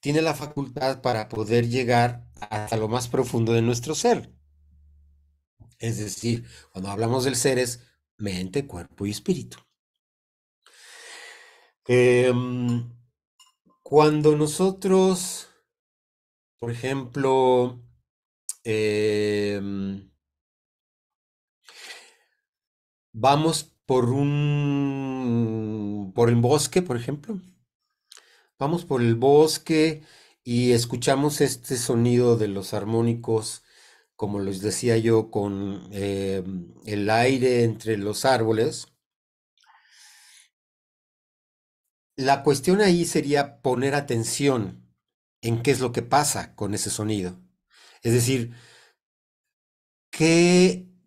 tiene la facultad para poder llegar hasta lo más profundo de nuestro ser. Es decir, cuando hablamos del ser es mente, cuerpo y espíritu. Eh, cuando nosotros, por ejemplo, em, vamos por un, por el bosque, por ejemplo, vamos por el bosque y escuchamos este sonido de los armónicos, como les decía yo, con em, el aire entre los árboles La cuestión ahí sería poner atención en qué es lo que pasa con ese sonido. Es decir,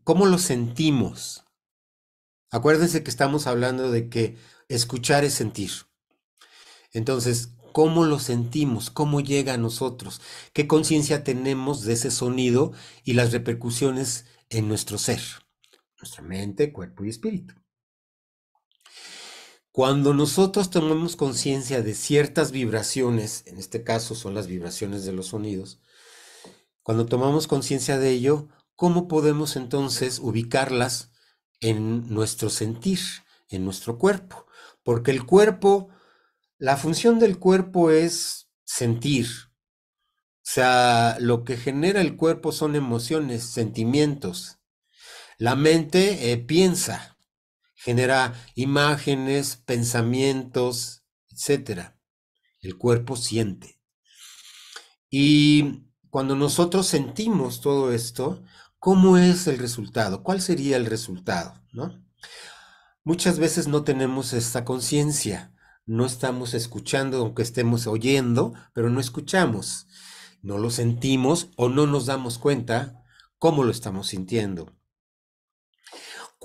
¿cómo lo sentimos? Acuérdense que estamos hablando de que escuchar es sentir. Entonces, ¿cómo lo sentimos? ¿Cómo llega a nosotros? ¿Qué conciencia tenemos de ese sonido y las repercusiones en nuestro ser? Nuestra mente, cuerpo y espíritu. Cuando nosotros tomamos conciencia de ciertas vibraciones, en este caso son las vibraciones de los sonidos, cuando tomamos conciencia de ello, ¿cómo podemos entonces ubicarlas en nuestro sentir, en nuestro cuerpo? Porque el cuerpo, la función del cuerpo es sentir. O sea, lo que genera el cuerpo son emociones, sentimientos. La mente eh, piensa, genera imágenes, pensamientos, etc. El cuerpo siente. Y cuando nosotros sentimos todo esto, ¿cómo es el resultado? ¿Cuál sería el resultado? ¿No? Muchas veces no tenemos esta conciencia, no estamos escuchando, aunque estemos oyendo, pero no escuchamos, no lo sentimos o no nos damos cuenta cómo lo estamos sintiendo.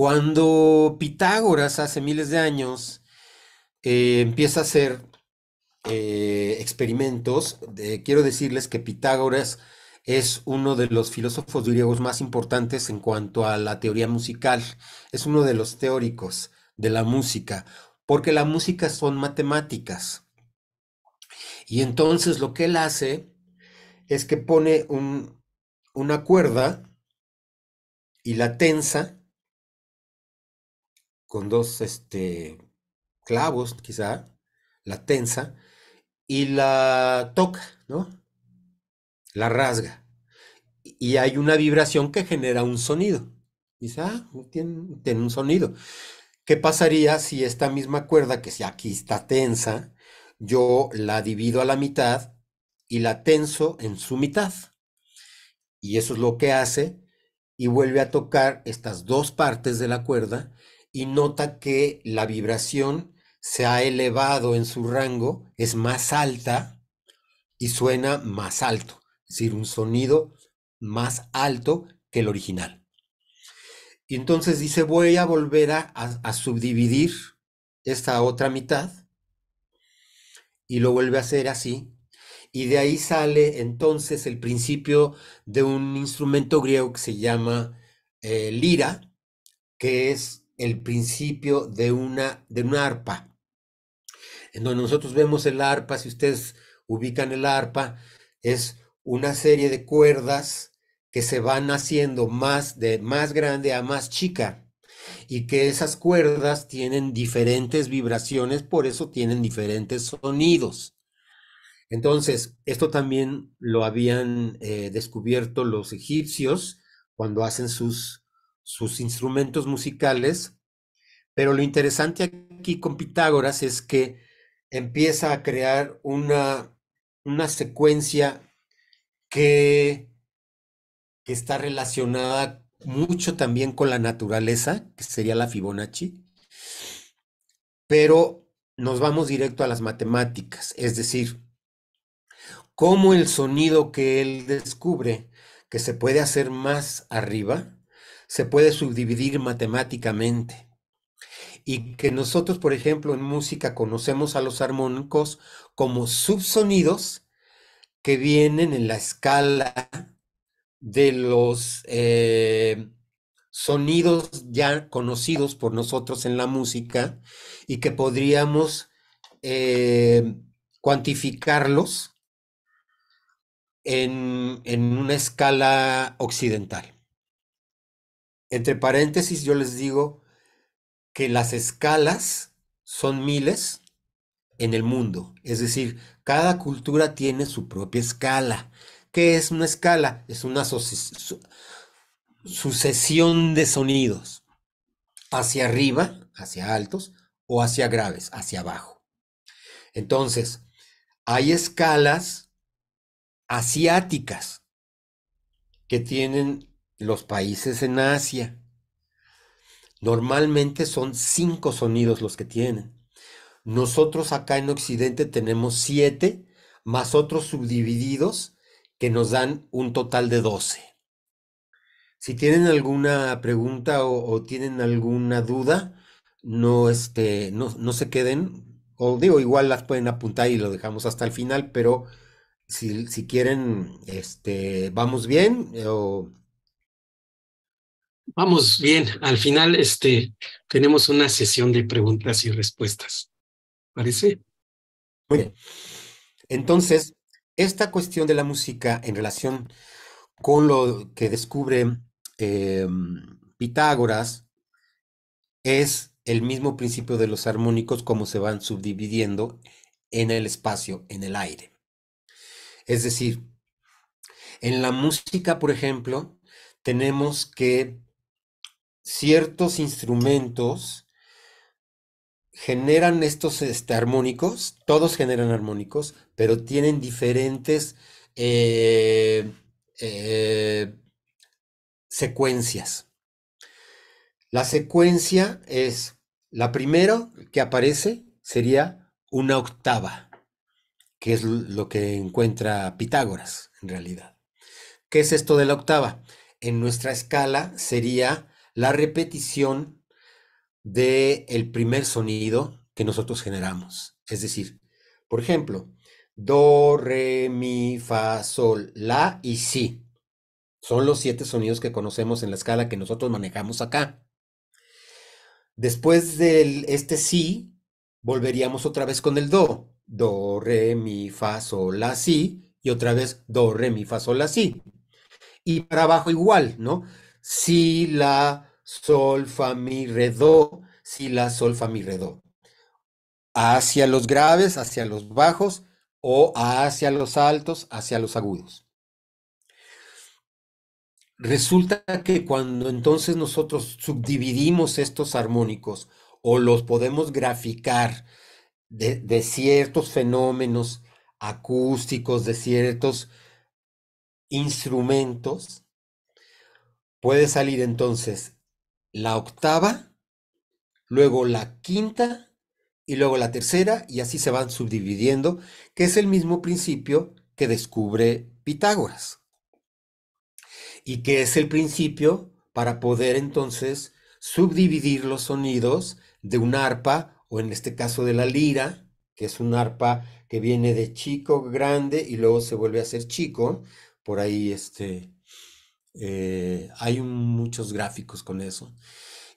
Cuando Pitágoras hace miles de años eh, empieza a hacer eh, experimentos, quiero decirles que Pitágoras es uno de los filósofos griegos más importantes en cuanto a la teoría musical, es uno de los teóricos de la música, porque la música son matemáticas. Y entonces lo que él hace es que pone una cuerda y la tensa con dos este, clavos, quizá, la tensa, y la toca, ¿no? La rasga. Y hay una vibración que genera un sonido. Quizá ah, tiene, tiene un sonido. ¿Qué pasaría si esta misma cuerda, que si aquí está tensa, yo la divido a la mitad y la tenso en su mitad? Y eso es lo que hace y vuelve a tocar estas dos partes de la cuerda y nota que la vibración se ha elevado en su rango, es más alta y suena más alto, es decir, un sonido más alto que el original. Y entonces dice, voy a volver a, subdividir esta otra mitad y lo vuelve a hacer así. Y de ahí sale entonces el principio de un instrumento griego que se llama eh, lira, que es el principio de una, de una arpa, en donde nosotros vemos el arpa, si ustedes ubican el arpa, es una serie de cuerdas que se van haciendo más de más grande a más chica y que esas cuerdas tienen diferentes vibraciones, por eso tienen diferentes sonidos. Entonces, esto también lo habían eh, descubierto los egipcios cuando hacen sus sus instrumentos musicales, pero lo interesante aquí con Pitágoras es que empieza a crear una, secuencia que, que está relacionada mucho también con la naturaleza, que sería la Fibonacci, pero nos vamos directo a las matemáticas, es decir, cómo el sonido que él descubre, que se puede hacer más arriba, se puede subdividir matemáticamente. Y que nosotros, por ejemplo, en música conocemos a los armónicos como subsonidos que vienen en la escala de los eh, sonidos ya conocidos por nosotros en la música y que podríamos eh, cuantificarlos en una escala occidental. Entre paréntesis, yo les digo que las escalas son miles en el mundo. Es decir, cada cultura tiene su propia escala. ¿Qué es una escala? Es una sucesión de sonidos hacia arriba, hacia altos, o hacia graves, hacia abajo. Entonces, hay escalas asiáticas que tienen los países en Asia, normalmente son cinco sonidos los que tienen. Nosotros acá en Occidente tenemos siete, más otros subdivididos que nos dan un total de doce. Si tienen alguna pregunta o, tienen alguna duda, este, no, no, se queden, o digo, igual las pueden apuntar y lo dejamos hasta el final, pero si, quieren, este, vamos bien, eh, o Vamos bien, al final este, tenemos una sesión de preguntas y respuestas. ¿Parece? Muy bien. Entonces, esta cuestión de la música en relación con lo que descubre em, Pitágoras es el mismo principio de los armónicos como se van subdividiendo en el espacio, en el aire. Es decir, en la música, por ejemplo, tenemos que ciertos instrumentos generan estos este, armónicos, todos generan armónicos, pero tienen diferentes eh, eh, secuencias. La secuencia es, la primera que aparece sería una octava, que es lo que encuentra Pitágoras en realidad. ¿Qué es esto de la octava? En nuestra escala sería la repetición del el primer sonido que nosotros generamos. Es decir, por ejemplo, do, re, mi, fa, sol, la y si. Son los siete sonidos que conocemos en la escala que nosotros manejamos acá. Después de este si, volveríamos otra vez con el do. Do, re, mi, fa, sol, la, si. Y otra vez do, re, mi, fa, sol, la, si. Y para abajo igual, ¿no? si, la, solfa mi, re, do, si, la, solfa mi, re, do. Hacia los graves, hacia los bajos o hacia los altos, hacia los agudos. Resulta que cuando entonces nosotros subdividimos estos armónicos o los podemos graficar de, de ciertos fenómenos acústicos, de ciertos instrumentos, Puede salir entonces la octava, luego la quinta y luego la tercera y así se van subdividiendo, que es el mismo principio que descubre Pitágoras y que es el principio para poder entonces subdividir los sonidos de un arpa o en este caso de la lira, que es un arpa que viene de chico, grande y luego se vuelve a ser chico, por ahí este eh, hay muchos gráficos con eso.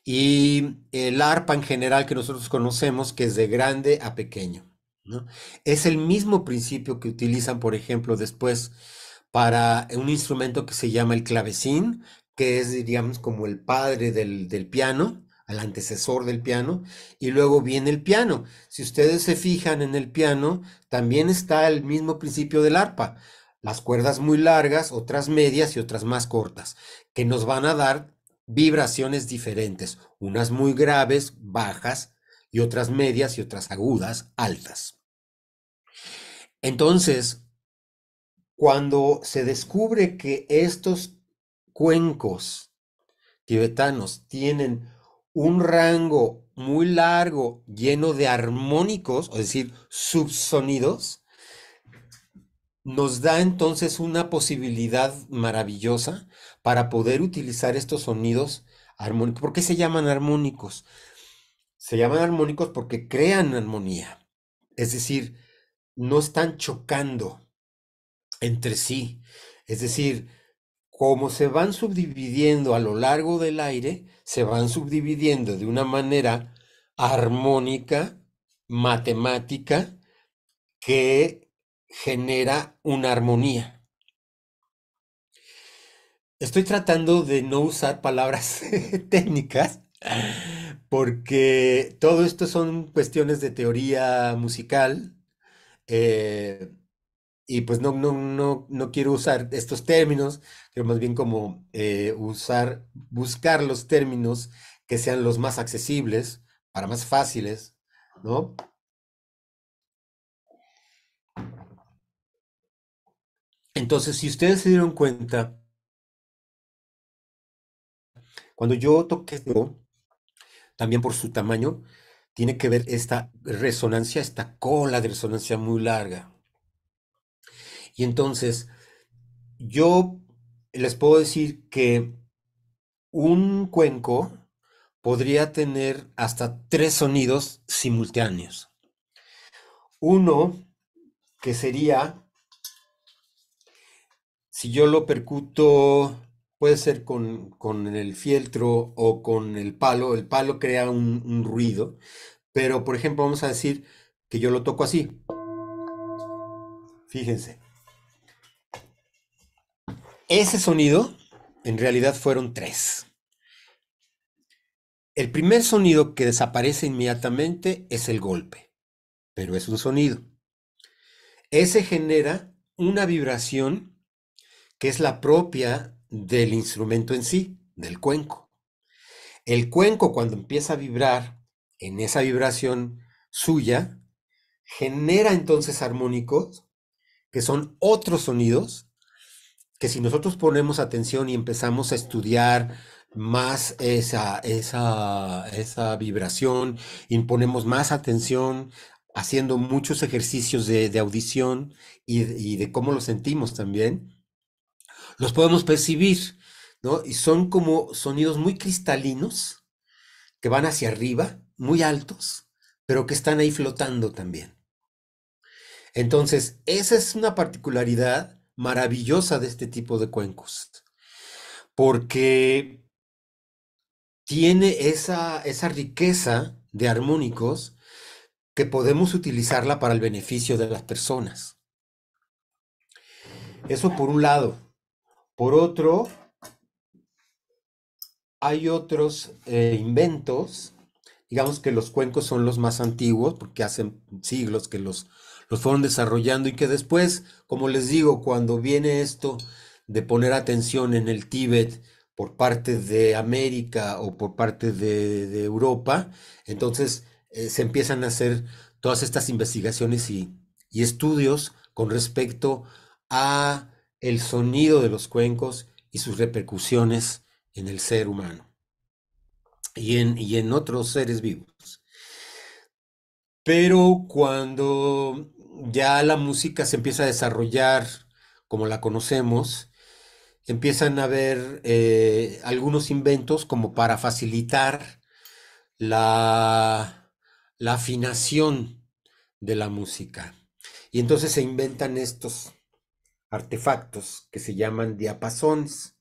Y el ARPA en general que nosotros conocemos, que es de grande a pequeño. Es el mismo principio que utilizan, por ejemplo, después para un instrumento que se llama el clavecín, que es, diríamos, como el padre del, del piano, el antecesor del piano, y luego viene el piano. Si ustedes se fijan en el piano, también está el mismo principio del arpa las cuerdas muy largas, otras medias y otras más cortas, que nos van a dar vibraciones diferentes, unas muy graves, bajas, y otras medias y otras agudas, altas. Entonces, cuando se descubre que estos cuencos tibetanos tienen un rango muy largo lleno de armónicos, es decir, subsonidos, nos da entonces una posibilidad maravillosa para poder utilizar estos sonidos armónicos. ¿Por qué se llaman armónicos? Se llaman armónicos porque crean armonía, es decir, no están chocando entre sí, es decir, como se van subdividiendo a lo largo del aire, se van subdividiendo de una manera armónica, matemática, que genera una armonía. Estoy tratando de no usar palabras técnicas porque todo esto son cuestiones de teoría musical eh, y pues no, no, no, no, quiero usar estos términos, pero más bien como eh, usar, buscar los términos que sean los más accesibles para más fáciles, ¿no? Entonces, si ustedes se dieron cuenta, cuando yo toqué, también por su tamaño, tiene que ver esta resonancia, esta cola de resonancia muy larga. Y entonces, yo les puedo decir que un cuenco podría tener hasta tres sonidos simultáneos. Uno, que sería si yo lo percuto, puede ser con, el fieltro o con el palo, el palo crea un, un ruido, pero por ejemplo vamos a decir que yo lo toco así. Fíjense. Ese sonido, en realidad fueron tres. El primer sonido que desaparece inmediatamente es el golpe, pero es un sonido. Ese genera una vibración que es la propia del instrumento en sí, del cuenco. El cuenco cuando empieza a vibrar, en esa vibración suya, genera entonces armónicos, que son otros sonidos, que si nosotros ponemos atención y empezamos a estudiar más esa, vibración, imponemos más atención haciendo muchos ejercicios de, audición y de cómo lo sentimos también, los podemos percibir, ¿no? Y son como sonidos muy cristalinos que van hacia arriba, muy altos, pero que están ahí flotando también. Entonces, esa es una particularidad maravillosa de este tipo de cuencos, porque tiene esa, esa riqueza de armónicos que podemos utilizarla para el beneficio de las personas. Eso por un lado. Por otro, hay otros eh, inventos, digamos que los cuencos son los más antiguos, porque hacen siglos que los, los fueron desarrollando y que después, como les digo, cuando viene esto de poner atención en el Tíbet por parte de América o por parte de, Europa, entonces eh, se empiezan a hacer todas estas investigaciones y estudios con respecto a el sonido de los cuencos y sus repercusiones en el ser humano y en, y en otros seres vivos. Pero cuando ya la música se empieza a desarrollar como la conocemos, empiezan a haber eh, algunos inventos como para facilitar la, la afinación de la música. Y entonces se inventan estos artefactos que se llaman diapasones.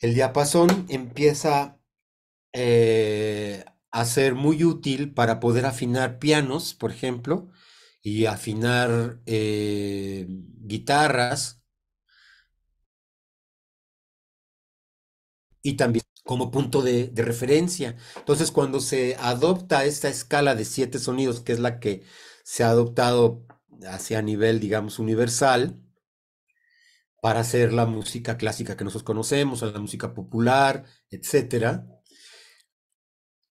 El diapasón empieza eh, a ser muy útil para poder afinar pianos, por ejemplo, y afinar eh, guitarras. Y también como punto de, referencia. Entonces, cuando se adopta esta escala de siete sonidos, que es la que se ha adoptado hacia nivel, digamos, universal, para hacer la música clásica que nosotros conocemos, la música popular, etcétera,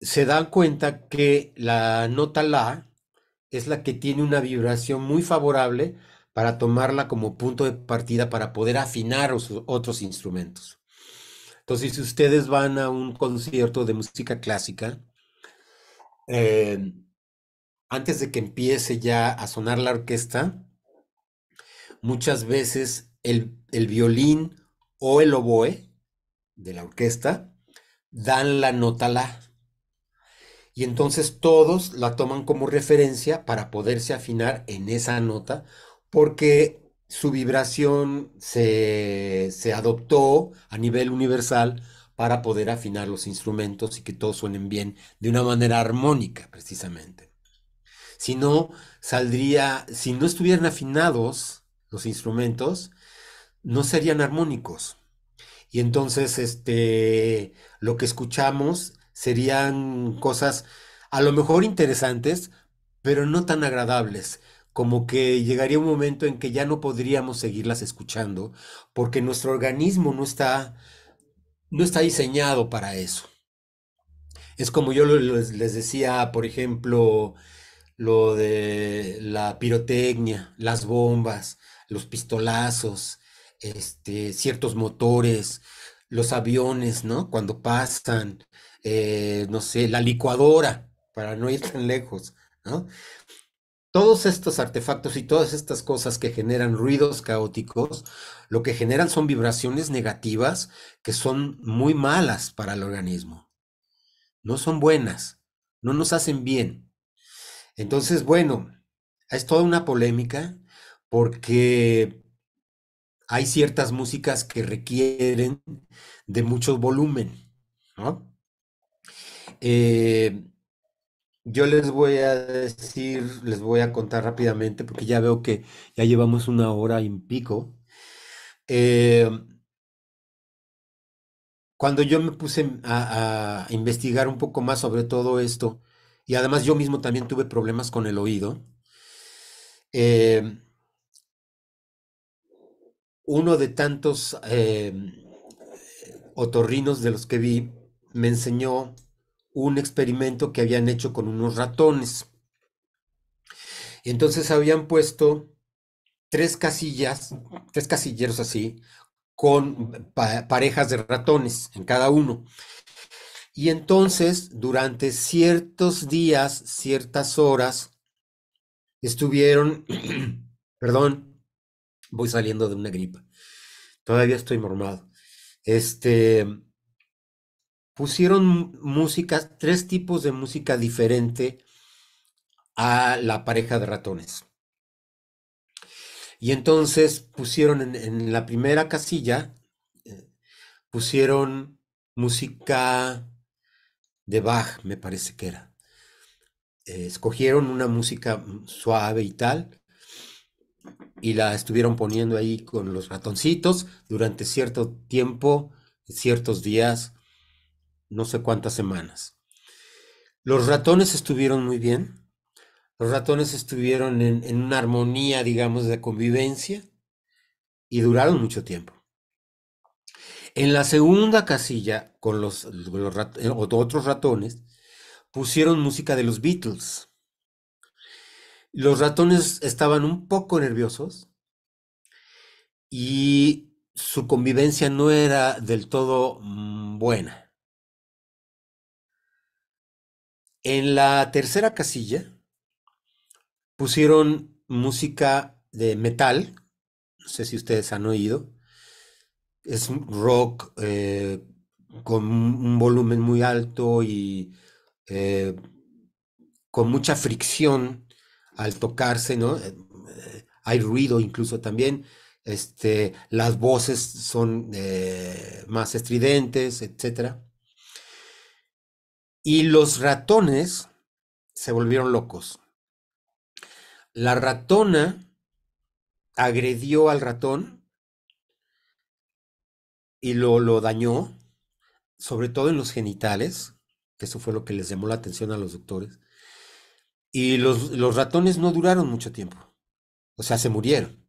se dan cuenta que la nota la es la que tiene una vibración muy favorable para tomarla como punto de partida para poder afinar otros instrumentos. Entonces, si ustedes van a un concierto de música clásica, eh, antes de que empiece ya a sonar la orquesta, muchas veces el, violín o el oboe de la orquesta dan la nota la. Y entonces todos la toman como referencia para poderse afinar en esa nota, porque su vibración se, se, adoptó a nivel universal para poder afinar los instrumentos y que todos suenen bien de una manera armónica, precisamente. Si no, saldría, si no estuvieran afinados los instrumentos, no serían armónicos. Y entonces este, lo que escuchamos serían cosas a lo mejor interesantes, pero no tan agradables, como que llegaría un momento en que ya no podríamos seguirlas escuchando, porque nuestro organismo no está, no está diseñado para eso. Es como yo les decía, por ejemplo, lo de la pirotecnia, las bombas, los pistolazos, este, ciertos motores, los aviones, ¿no? Cuando pasan, eh, no sé, la licuadora, para no ir tan lejos, ¿no? Todos estos artefactos y todas estas cosas que generan ruidos caóticos, lo que generan son vibraciones negativas que son muy malas para el organismo. No son buenas, no nos hacen bien. Entonces, bueno, es toda una polémica porque hay ciertas músicas que requieren de mucho volumen, ¿no? Eh, yo les voy a decir, les voy a contar rápidamente, porque ya veo que ya llevamos una hora y pico. Eh, cuando yo me puse a, investigar un poco más sobre todo esto, y además yo mismo también tuve problemas con el oído, eh, uno de tantos eh, otorrinos de los que vi me enseñó un experimento que habían hecho con unos ratones. entonces habían puesto tres casillas, tres casilleros así, con parejas de ratones en cada uno. Y entonces, durante ciertos días, ciertas horas, estuvieron, perdón, voy saliendo de una gripa. Todavía estoy mormado. Este, pusieron música, tres tipos de música diferente a la pareja de ratones. Y entonces pusieron en, la primera casilla, eh, pusieron música de Bach, me parece que era. Eh, escogieron una música suave y tal, y la estuvieron poniendo ahí con los ratoncitos durante cierto tiempo, ciertos días, no sé cuántas semanas. Los ratones estuvieron muy bien, los ratones estuvieron en, una armonía, digamos, de convivencia y duraron mucho tiempo. En la segunda casilla, con los, eh, otros ratones, pusieron música de los Beatles. Los ratones estaban un poco nerviosos y su convivencia no era del todo mm, buena. En la tercera casilla pusieron música de metal, no sé si ustedes han oído, es rock eh, con un volumen muy alto y eh, con mucha fricción al tocarse, ¿no? Eh, eh, hay ruido incluso también, este, las voces son eh, más estridentes, etc. Y los ratones se volvieron locos. La ratona agredió al ratón y lo, lo dañó, sobre todo en los genitales, que eso fue lo que les llamó la atención a los doctores y los, ratones no duraron mucho tiempo. O sea, se murieron.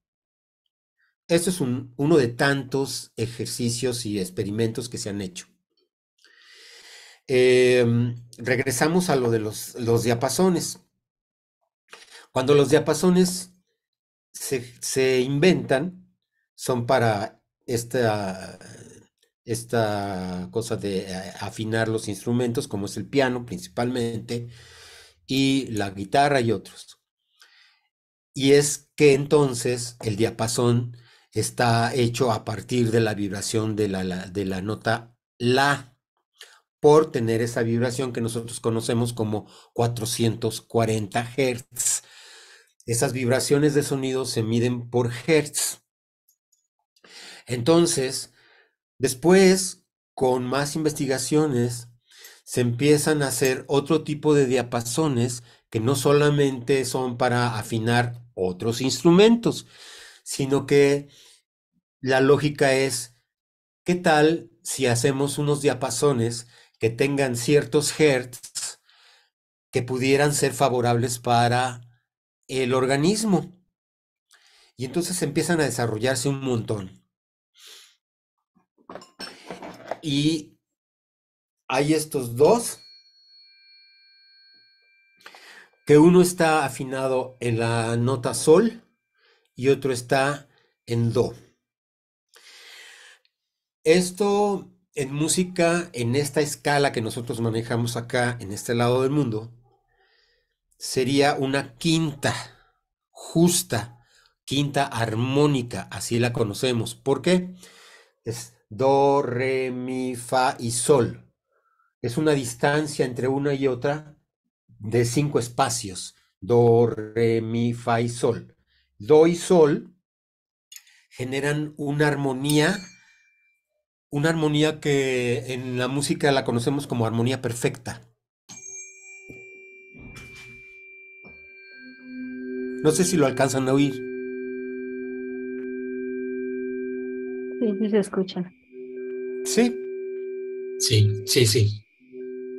Esto es un, uno de tantos ejercicios y experimentos que se han hecho. Em, regresamos a lo de los, diapasones. Cuando los diapasones se, inventan, son para esta, esta cosa de eh, afinar los instrumentos, como es el piano principalmente, y la guitarra y otros. Y es que entonces el diapasón está hecho a partir de la vibración de la, de la nota La, por tener esa vibración que nosotros conocemos como 440 Hz. Esas vibraciones de sonido se miden por Hertz. Entonces, después, con más investigaciones, se empiezan a hacer otro tipo de diapasones que no solamente son para afinar otros instrumentos, sino que la lógica es, ¿qué tal si hacemos unos diapasones que tengan ciertos hertz que pudieran ser favorables para el organismo? Y entonces empiezan a desarrollarse un montón. Y hay estos dos, que uno está afinado en la nota sol y otro está en do. Esto en música, en esta escala que nosotros manejamos acá, en este lado del mundo, sería una quinta justa, quinta armónica, así la conocemos. ¿Por qué? Es do, re, mi, fa y sol es una distancia entre una y otra de cinco espacios. Do, re, mi, fa y sol. Do y sol generan una armonía, una armonía que en la música la conocemos como armonía perfecta. No sé si lo alcanzan a oír. Sí, se escucha. Sí. Sí, sí, sí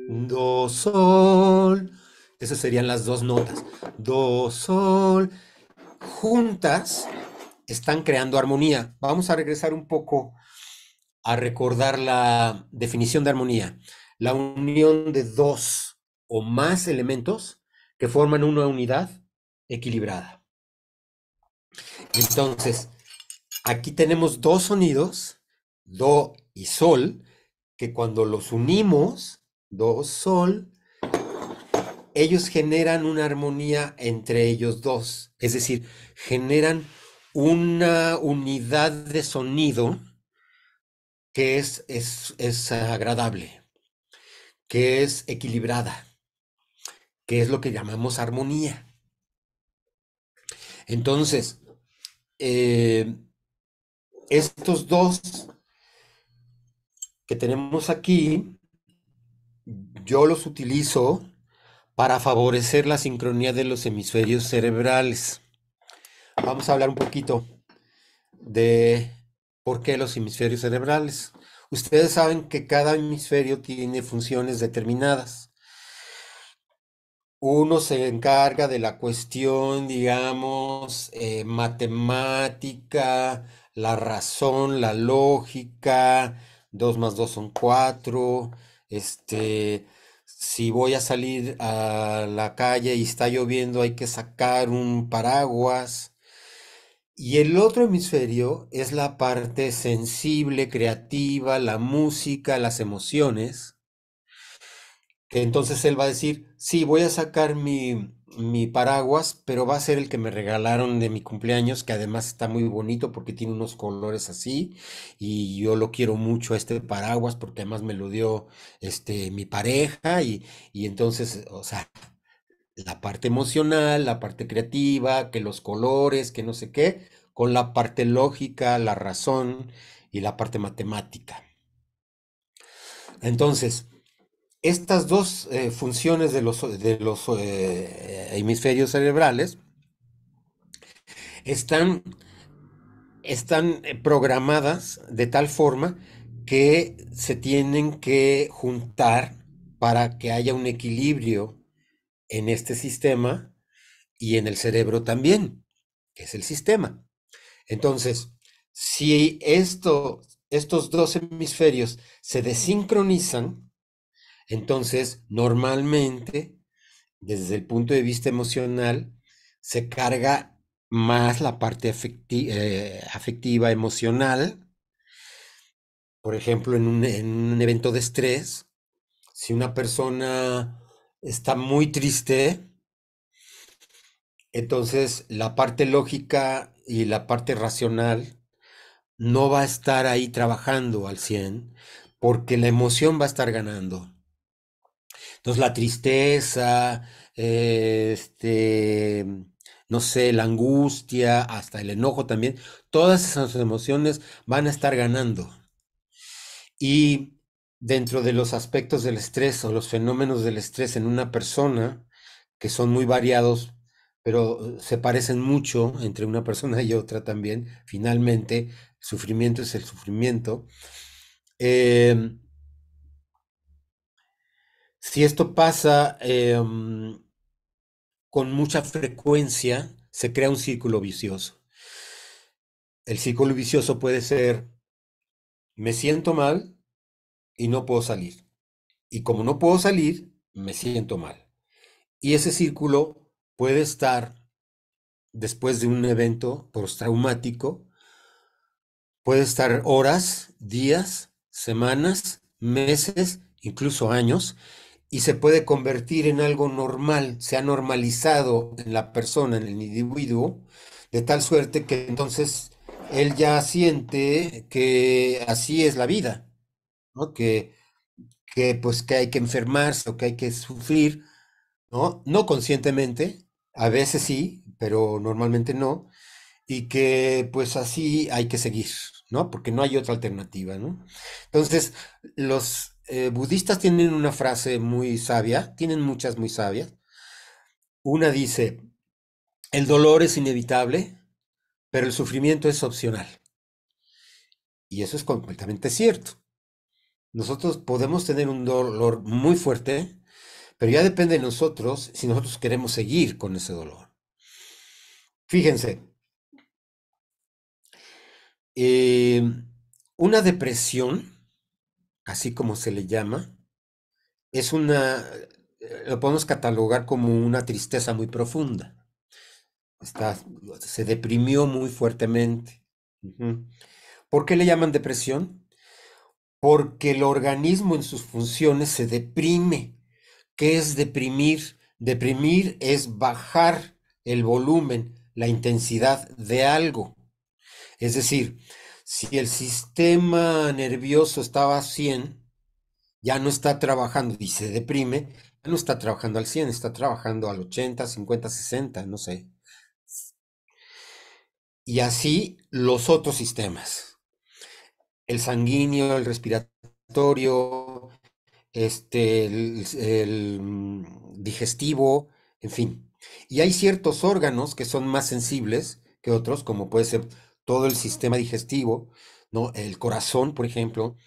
do, sol. Esas serían las dos notas. Do, sol. Juntas están creando armonía. Vamos a regresar un poco a recordar la definición de armonía. La unión de dos o más elementos que forman una unidad equilibrada. Entonces, aquí tenemos dos sonidos, do y sol, que cuando los unimos dos sol, ellos generan una armonía entre ellos dos, es decir, generan una unidad de sonido que es, es, agradable, que es equilibrada, que es lo que llamamos armonía. Entonces, eh, estos dos que tenemos aquí, yo los utilizo para favorecer la sincronía de los hemisferios cerebrales. Vamos a hablar un poquito de por qué los hemisferios cerebrales. Ustedes saben que cada hemisferio tiene funciones determinadas. Uno se encarga de la cuestión, digamos, eh, matemática, la razón, la lógica, 2 más 2 son cuatro. este, si voy a salir a la calle y está lloviendo, hay que sacar un paraguas. Y el otro hemisferio es la parte sensible, creativa, la música, las emociones. Que entonces él va a decir, sí, voy a sacar mi, mi paraguas, pero va a ser el que me regalaron de mi cumpleaños, que además está muy bonito porque tiene unos colores así y yo lo quiero mucho este paraguas porque además me lo dio este mi pareja y, y entonces, o sea, la parte emocional, la parte creativa, que los colores, que no sé qué, con la parte lógica, la razón y la parte matemática. Entonces, estas dos eh, funciones de los, de los eh, eh, hemisferios cerebrales están, están programadas de tal forma que se tienen que juntar para que haya un equilibrio en este sistema y en el cerebro también, que es el sistema. Entonces, si estos dos hemisferios se desincronizan, entonces, normalmente, desde el punto de vista emocional, se carga más la parte eh, afectiva, emocional. Por ejemplo, en un, en un evento de estrés, si una persona está muy triste, entonces la parte lógica y la parte racional no va a estar ahí trabajando al 100 porque la emoción va a estar ganando. Entonces la tristeza, eh, este, no sé, la angustia, hasta el enojo también, todas esas emociones van a estar ganando. Y dentro de los aspectos del estrés o los fenómenos del estrés en una persona, que son muy variados, pero eh, se parecen mucho entre una persona y otra también, finalmente, sufrimiento es el sufrimiento. Eh, si esto pasa em, con mucha frecuencia, se crea un círculo vicioso. El círculo vicioso puede ser, me siento mal y no puedo salir. Y como no puedo salir, me siento mal. Y ese círculo puede estar después de un evento postraumático, puede estar horas, días, semanas, meses, incluso años, y se puede convertir en algo normal, se ha normalizado en la persona, en el individuo, de tal suerte que entonces él ya siente que así es la vida, que, que pues que hay que enfermarse o que hay que sufrir, ¿no? No conscientemente, a veces sí, pero normalmente no, y que pues así hay que seguir, ¿no? Porque no hay otra alternativa, ¿no? Entonces, los eh, budistas tienen una frase muy sabia, tienen muchas muy sabias. Una dice, el dolor es inevitable, pero el sufrimiento es opcional. Y eso es completamente cierto. Nosotros podemos tener un dolor muy fuerte, pero ya depende de nosotros si nosotros queremos seguir con ese dolor. Fíjense, em, una depresión así como se le llama, es una, eh, lo podemos catalogar como una tristeza muy profunda. se deprimió muy fuertemente. ¿Por qué le llaman depresión? Porque el organismo en sus funciones se deprime. ¿Qué es deprimir? Deprimir es bajar el volumen, la intensidad de algo. Es decir, si el sistema nervioso estaba a 100, ya no está trabajando y se deprime, ya no está trabajando al 100, está trabajando al 80, 50, 60, no sé. Y así los otros sistemas, el sanguíneo, el respiratorio, este, el mm, digestivo, en fin. Y hay ciertos órganos que son más sensibles que otros, como puede ser todo el sistema digestivo, ¿no? el corazón, por ejemplo,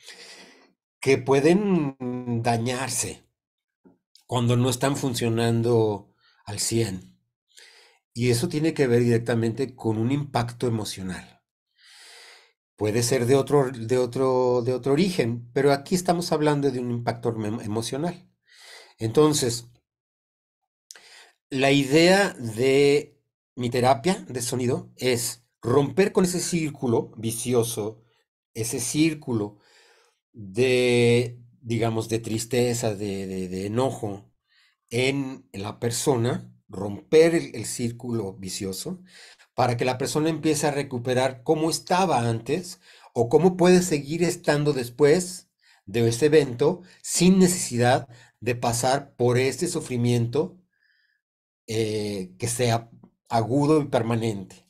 que pueden dañarse cuando no están funcionando al 100. Y eso tiene que ver directamente con un impacto emocional. Puede ser de otro, de otro, de otro origen, pero aquí estamos hablando de un impacto emocional. Entonces, la idea de mi terapia de sonido es romper con ese círculo vicioso, ese círculo de, digamos, de tristeza, de, enojo en la persona, romper el, círculo vicioso, para que la persona empiece a recuperar cómo estaba antes o cómo puede seguir estando después de ese evento sin necesidad de pasar por este sufrimiento eh, que sea agudo y permanente.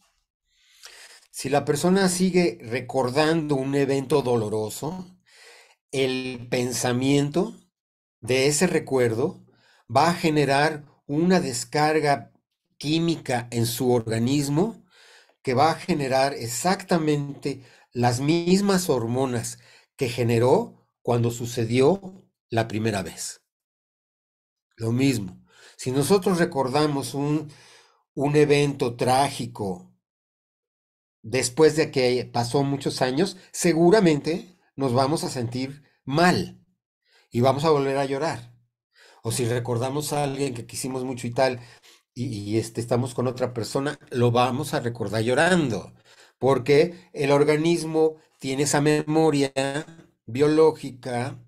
Si la persona sigue recordando un evento doloroso, el pensamiento de ese recuerdo va a generar una descarga química en su organismo que va a generar exactamente las mismas hormonas que generó cuando sucedió la primera vez. Lo mismo, si nosotros recordamos un, un evento trágico, después de que pasó muchos años, seguramente nos vamos a sentir mal y vamos a volver a llorar. O si recordamos a alguien que quisimos mucho y tal, y, este, estamos con otra persona, lo vamos a recordar llorando, porque el organismo tiene esa memoria biológica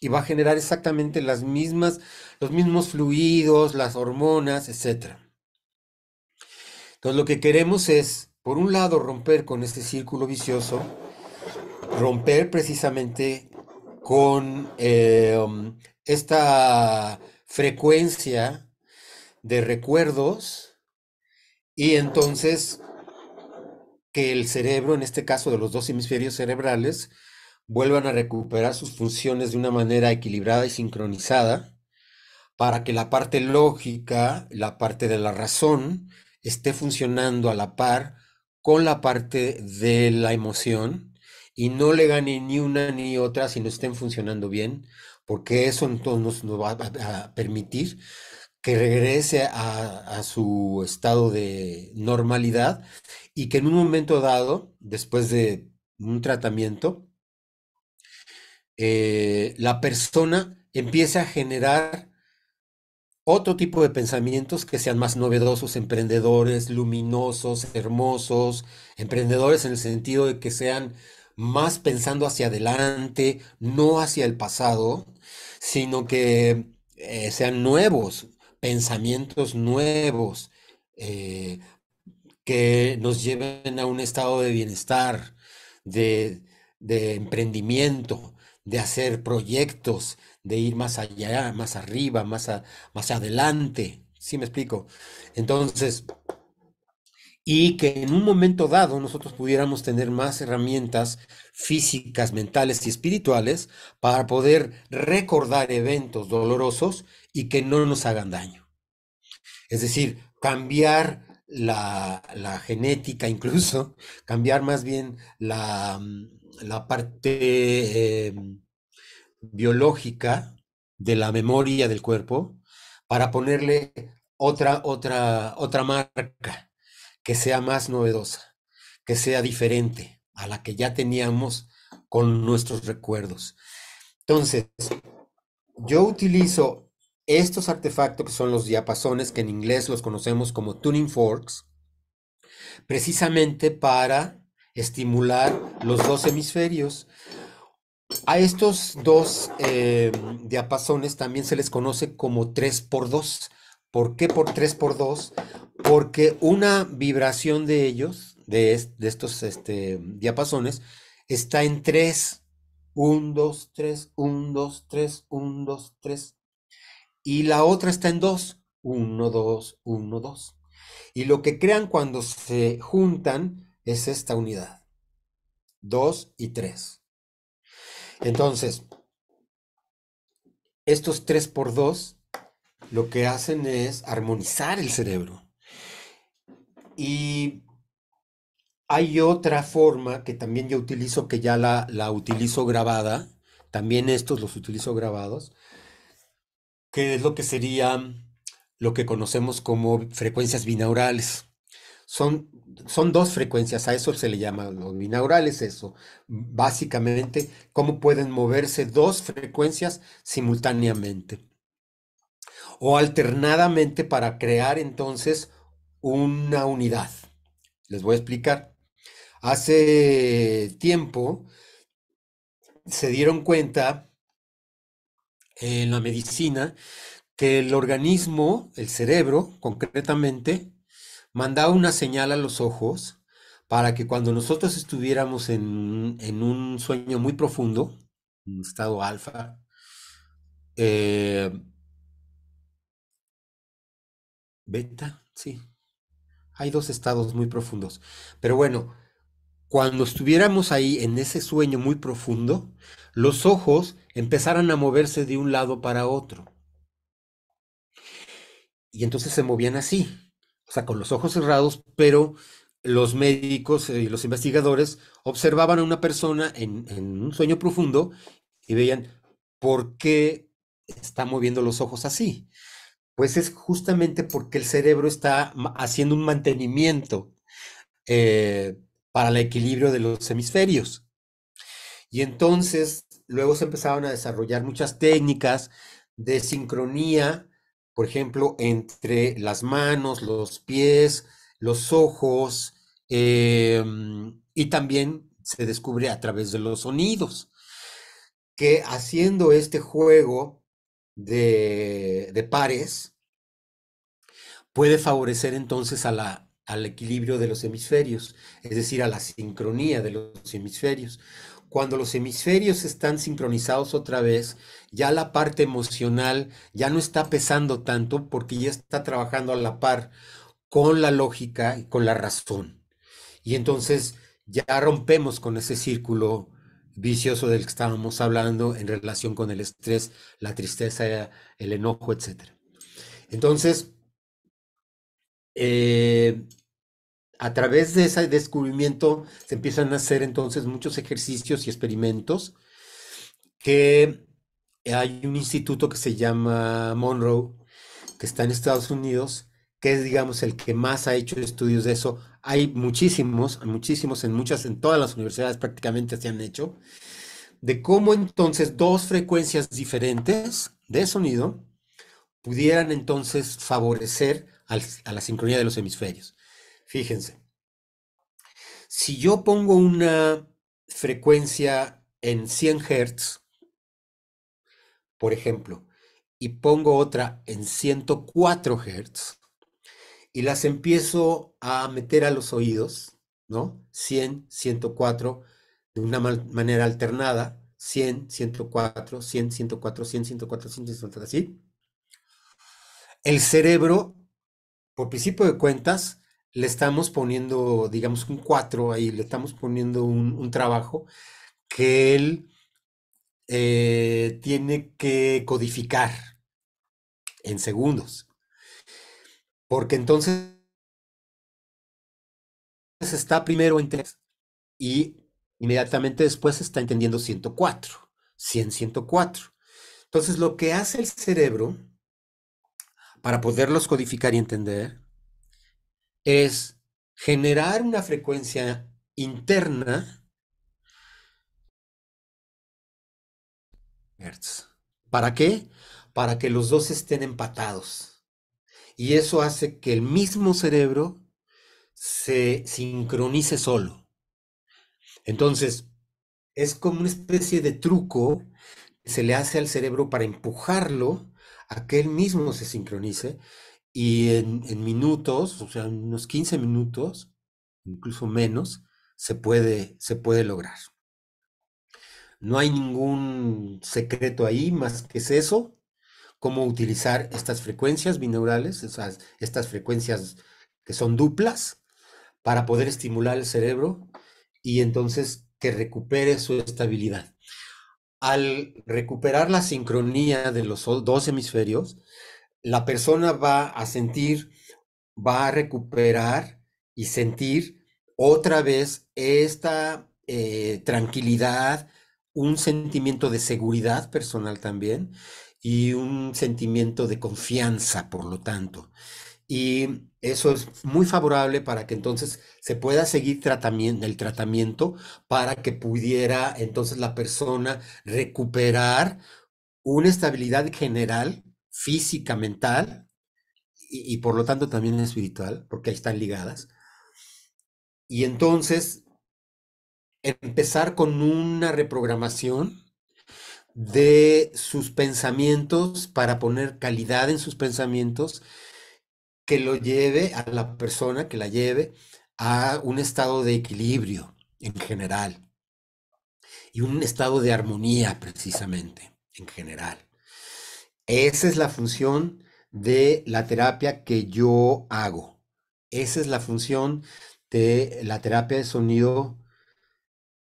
y va a generar exactamente las mismas, los mismos fluidos, las hormonas, etc. Entonces lo que queremos es por un lado, romper con este círculo vicioso, romper precisamente con eh, um, esta frecuencia de recuerdos y entonces que el cerebro, en este caso de los dos hemisferios cerebrales, vuelvan a recuperar sus funciones de una manera equilibrada y sincronizada para que la parte lógica, la parte de la razón, esté funcionando a la par con la parte de la emoción y no le gane ni una ni otra si no estén funcionando bien, porque eso entonces nos, va a permitir que regrese a, su estado de normalidad y que en un momento dado, después de un tratamiento, eh, la persona empiece a generar otro tipo de pensamientos que sean más novedosos, emprendedores, luminosos, hermosos, emprendedores en el sentido de que sean más pensando hacia adelante, no hacia el pasado, sino que eh, sean nuevos, pensamientos nuevos, eh, que nos lleven a un estado de bienestar, de emprendimiento, de hacer proyectos, de ir más allá, más arriba, más, más adelante. ¿Sí me explico? Entonces, y que en un momento dado nosotros pudiéramos tener más herramientas físicas, mentales y espirituales para poder recordar eventos dolorosos y que no nos hagan daño. Es decir, cambiar la, genética incluso, cambiar más bien la, mm, parte... Em, biológica de la memoria del cuerpo para ponerle otra, otra, otra marca que sea más novedosa, que sea diferente a la que ya teníamos con nuestros recuerdos. Entonces, yo utilizo estos artefactos que son los diapasones, que en inglés los conocemos como tuning forks, precisamente para estimular los dos hemisferios. A estos dos eh, diapasones también se les conoce como 3x2. ¿Por qué por 3x2? Porque una vibración de ellos, de, estos este, diapasones, está en 3. 1, 2, 3, 1, 2, 3, 1, 2, 3. Y la otra está en 2. 1, 2, 1, 2. Y lo que crean cuando se juntan es esta unidad. 2 y 3. Entonces, estos 3 por 2 lo que hacen es armonizar el cerebro. Y hay otra forma que también yo utilizo, que ya la, la utilizo grabada, también estos los utilizo grabados, que es lo que sería lo que conocemos como frecuencias binaurales. Son, son dos frecuencias, a eso se le llama, los binaurales, eso. Básicamente, cómo pueden moverse dos frecuencias simultáneamente o alternadamente para crear entonces una unidad. Les voy a explicar. Hace tiempo se dieron cuenta en la medicina que el organismo, el cerebro concretamente, mandaba una señal a los ojos para que cuando nosotros estuviéramos en, un sueño muy profundo, un estado alfa, eh, beta, sí, hay dos estados muy profundos, pero bueno, cuando estuviéramos ahí en ese sueño muy profundo, los ojos empezaran a moverse de un lado para otro. Y entonces se movían así, o sea, con los ojos cerrados, pero los médicos eh, y los investigadores observaban a una persona en, un sueño profundo y veían, ¿por qué está moviendo los ojos así? Pues es justamente porque el cerebro está haciendo un mantenimiento eh, para el equilibrio de los hemisferios. Y entonces, luego se empezaron a desarrollar muchas técnicas de sincronía por ejemplo, entre las manos, los pies, los ojos, em, y también se descubre a través de los sonidos, que haciendo este juego de, pares, puede favorecer entonces al equilibrio de los hemisferios, es decir, a la sincronía de los hemisferios cuando los hemisferios están sincronizados otra vez, ya la parte emocional ya no está pesando tanto porque ya está trabajando a la par con la lógica y con la razón. Y entonces ya rompemos con ese círculo vicioso del que estábamos hablando en relación con el estrés, la tristeza, el enojo, etc. Entonces, eh, a través de ese descubrimiento se empiezan a hacer entonces muchos ejercicios y experimentos que hay un instituto que se llama Monroe, que está en Estados Unidos, que es, digamos, el que más ha hecho estudios de eso. Hay muchísimos, muchísimos en muchas, en todas las universidades prácticamente se han hecho, de cómo entonces dos frecuencias diferentes de sonido pudieran entonces favorecer a la sincronía de los hemisferios. Fíjense, si yo pongo una frecuencia en 100 Hz, por ejemplo, y pongo otra en 104 Hz, y las empiezo a meter a los oídos, ¿no? 100, 104, de una manera alternada, 100, 104, 100, 104, 100, 104, 100, 104, así. El cerebro, por principio de cuentas, le estamos poniendo, digamos, un 4 ahí, le estamos poniendo un, trabajo que él eh, tiene que codificar en segundos. Porque entonces está primero en y inmediatamente después está entendiendo 104, 100, 104. Entonces, lo que hace el cerebro para poderlos codificar y entender es generar una frecuencia interna ¿Para qué? Para que los dos estén empatados. Y eso hace que el mismo cerebro se sincronice solo. Entonces, es como una especie de truco que se le hace al cerebro para empujarlo a que él mismo se sincronice y en, minutos, o sea, unos 15 minutos, incluso menos, se puede, se puede lograr. No hay ningún secreto ahí más que es eso, cómo utilizar estas frecuencias binaurales, esas, estas frecuencias que son duplas, para poder estimular el cerebro y entonces que recupere su estabilidad. Al recuperar la sincronía de los dos hemisferios, la persona va a sentir, va a recuperar y sentir otra vez esta eh, tranquilidad, un sentimiento de seguridad personal también y un sentimiento de confianza, por lo tanto. Y eso es muy favorable para que entonces se pueda seguir tratamiento, el tratamiento para que pudiera entonces la persona recuperar una estabilidad general física, mental y, por lo tanto también espiritual, porque ahí están ligadas. Y entonces empezar con una reprogramación de sus pensamientos para poner calidad en sus pensamientos que lo lleve a la persona, que la lleve a un estado de equilibrio en general y un estado de armonía precisamente en general. Esa es la función de la terapia que yo hago. Esa es la función de la terapia de sonido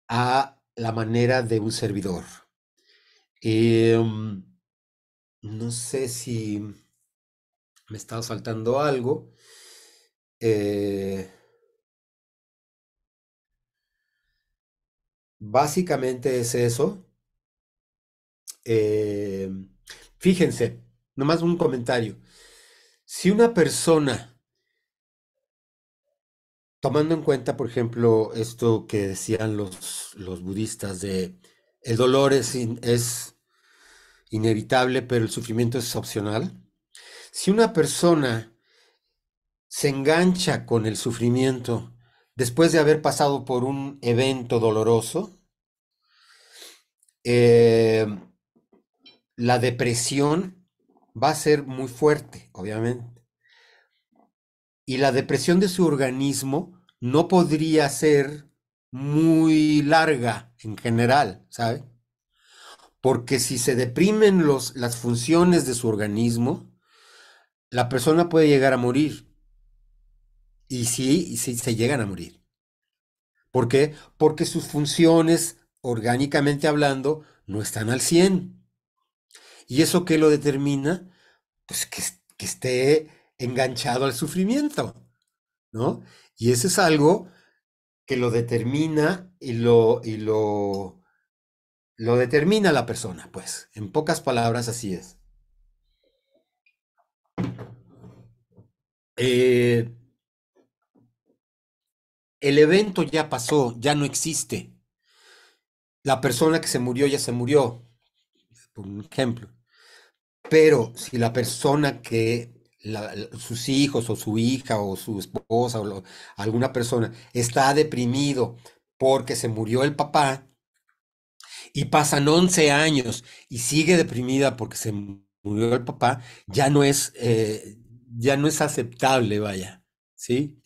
a la manera de un servidor. Em, no sé si me estaba saltando algo. Eh, básicamente es eso. Em, Fíjense, nomás un comentario. Si una persona, tomando en cuenta, por ejemplo, esto que decían los, los budistas de el dolor es, es inevitable, pero el sufrimiento es opcional. Si una persona se engancha con el sufrimiento después de haber pasado por un evento doloroso, eh, la depresión va a ser muy fuerte, obviamente. Y la depresión de su organismo no podría ser muy larga en general, ¿sabe? Porque si se deprimen los, las funciones de su organismo, la persona puede llegar a morir. Y sí, sí se llegan a morir. ¿Por qué? Porque sus funciones, orgánicamente hablando, no están al 100. ¿Y eso qué lo determina? Pues que, esté enganchado al sufrimiento, ¿no? Y eso es algo que lo determina y lo, y lo, lo determina la persona, pues. En pocas palabras, así es. Eh, el evento ya pasó, ya no existe. La persona que se murió ya se murió, por ejemplo. Pero si la persona que sus hijos o su hija o su esposa o alguna persona está deprimido porque se murió el papá y pasan 11 años y sigue deprimida porque se murió el papá, ya no es, eh, ya no es aceptable, vaya, ¿sí?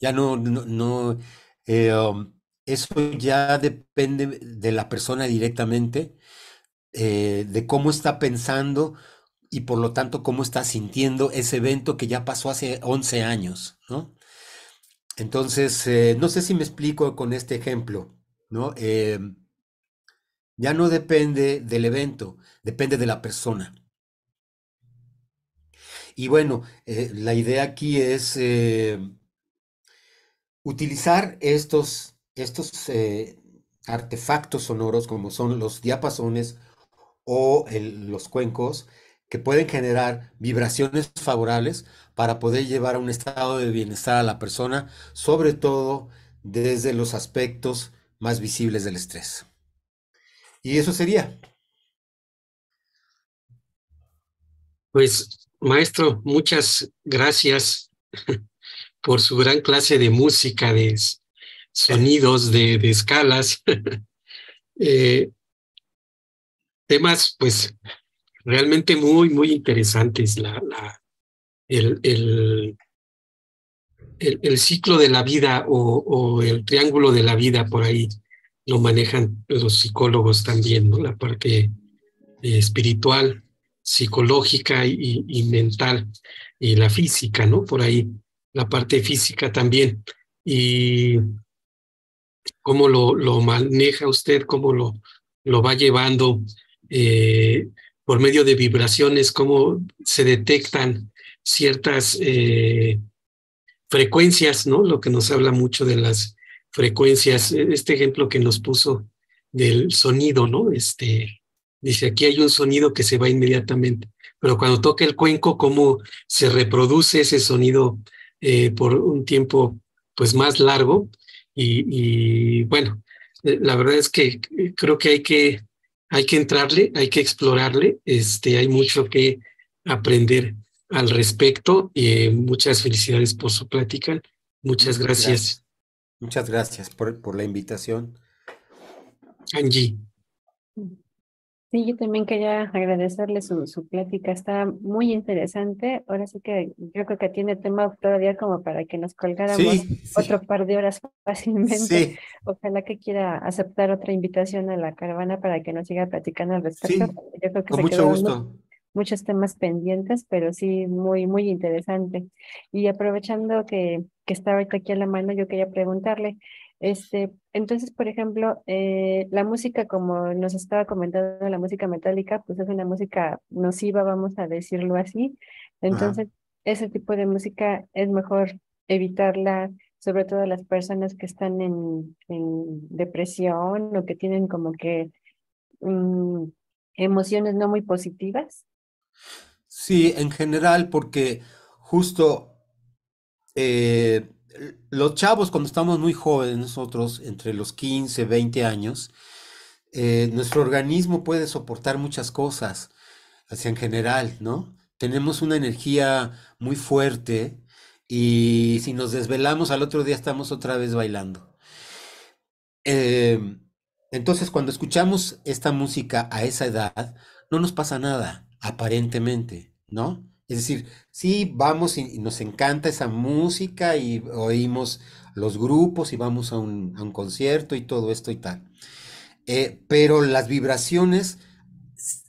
Ya no, no, eh, um, eso ya depende de la persona directamente eh, de cómo está pensando y por lo tanto cómo está sintiendo ese evento que ya pasó hace 11 años, Entonces, eh, no sé si me explico con este ejemplo, eh, ya no depende del evento, depende de la persona. Y bueno, la idea aquí es utilizar estos, estos artefactos sonoros como son los diapasones o los cuencos que pueden generar vibraciones favorables para poder llevar a un estado de bienestar a la persona, sobre todo desde los aspectos más visibles del estrés. Y eso sería. Pues, maestro, muchas gracias por su gran clase de música, de sonidos, de, escalas. Eh, temas, pues, realmente muy, muy interesantes. La, la, el, el, ciclo de la vida o, el triángulo de la vida, por ahí lo manejan los psicólogos también, ¿no? La parte eh, espiritual, psicológica y, mental, y la física, ¿no? Por ahí la parte física también. Y cómo lo, lo maneja usted, cómo lo, lo va llevando eh, por medio de vibraciones, cómo se detectan ciertas eh, frecuencias, ¿no? Lo que nos habla mucho de las frecuencias. E, este ejemplo que nos puso del sonido, ¿no? Este, dice, aquí hay un sonido que se va inmediatamente, pero cuando toca el cuenco, ¿cómo se reproduce ese sonido eh, por un tiempo pues más largo? y, bueno, la verdad es que creo que hay que hay que entrarle, hay que explorarle, este, hay mucho que aprender al respecto. Eh, muchas felicidades por su plática, muchas gracias. Muchas gracias por, por la invitación. Angie. Sí, yo también quería agradecerle su, su plática, está muy interesante. Ahora sí que yo creo que tiene tema todavía como para que nos colgáramos otro par de horas fácilmente. Ojalá que quiera aceptar otra invitación a la caravana para que nos siga platicando al respecto. Yo creo que se mucho gusto. Muchos temas pendientes, pero sí muy, muy interesante. Y aprovechando que, que está ahorita aquí a la mano, yo quería preguntarle, este, entonces, por ejemplo, eh, la música, como nos estaba comentando, la música metálica, pues es una música nociva, vamos a decirlo así. Entonces, ese tipo de música es mejor evitarla, sobre todo las personas que están en, depresión o que tienen como que mm, emociones no muy positivas. Sí, en general, porque justo... Eh los chavos cuando estamos muy jóvenes, nosotros entre los 15, 20 años, eh, nuestro organismo puede soportar muchas cosas, hacia en general, ¿no? Tenemos una energía muy fuerte y si nos desvelamos al otro día estamos otra vez bailando. Em, entonces cuando escuchamos esta música a esa edad, no nos pasa nada, aparentemente, ¿no? Es decir, sí, vamos y, nos encanta esa música y oímos los grupos y vamos a un, concierto y todo esto y tal. Eh, pero las vibraciones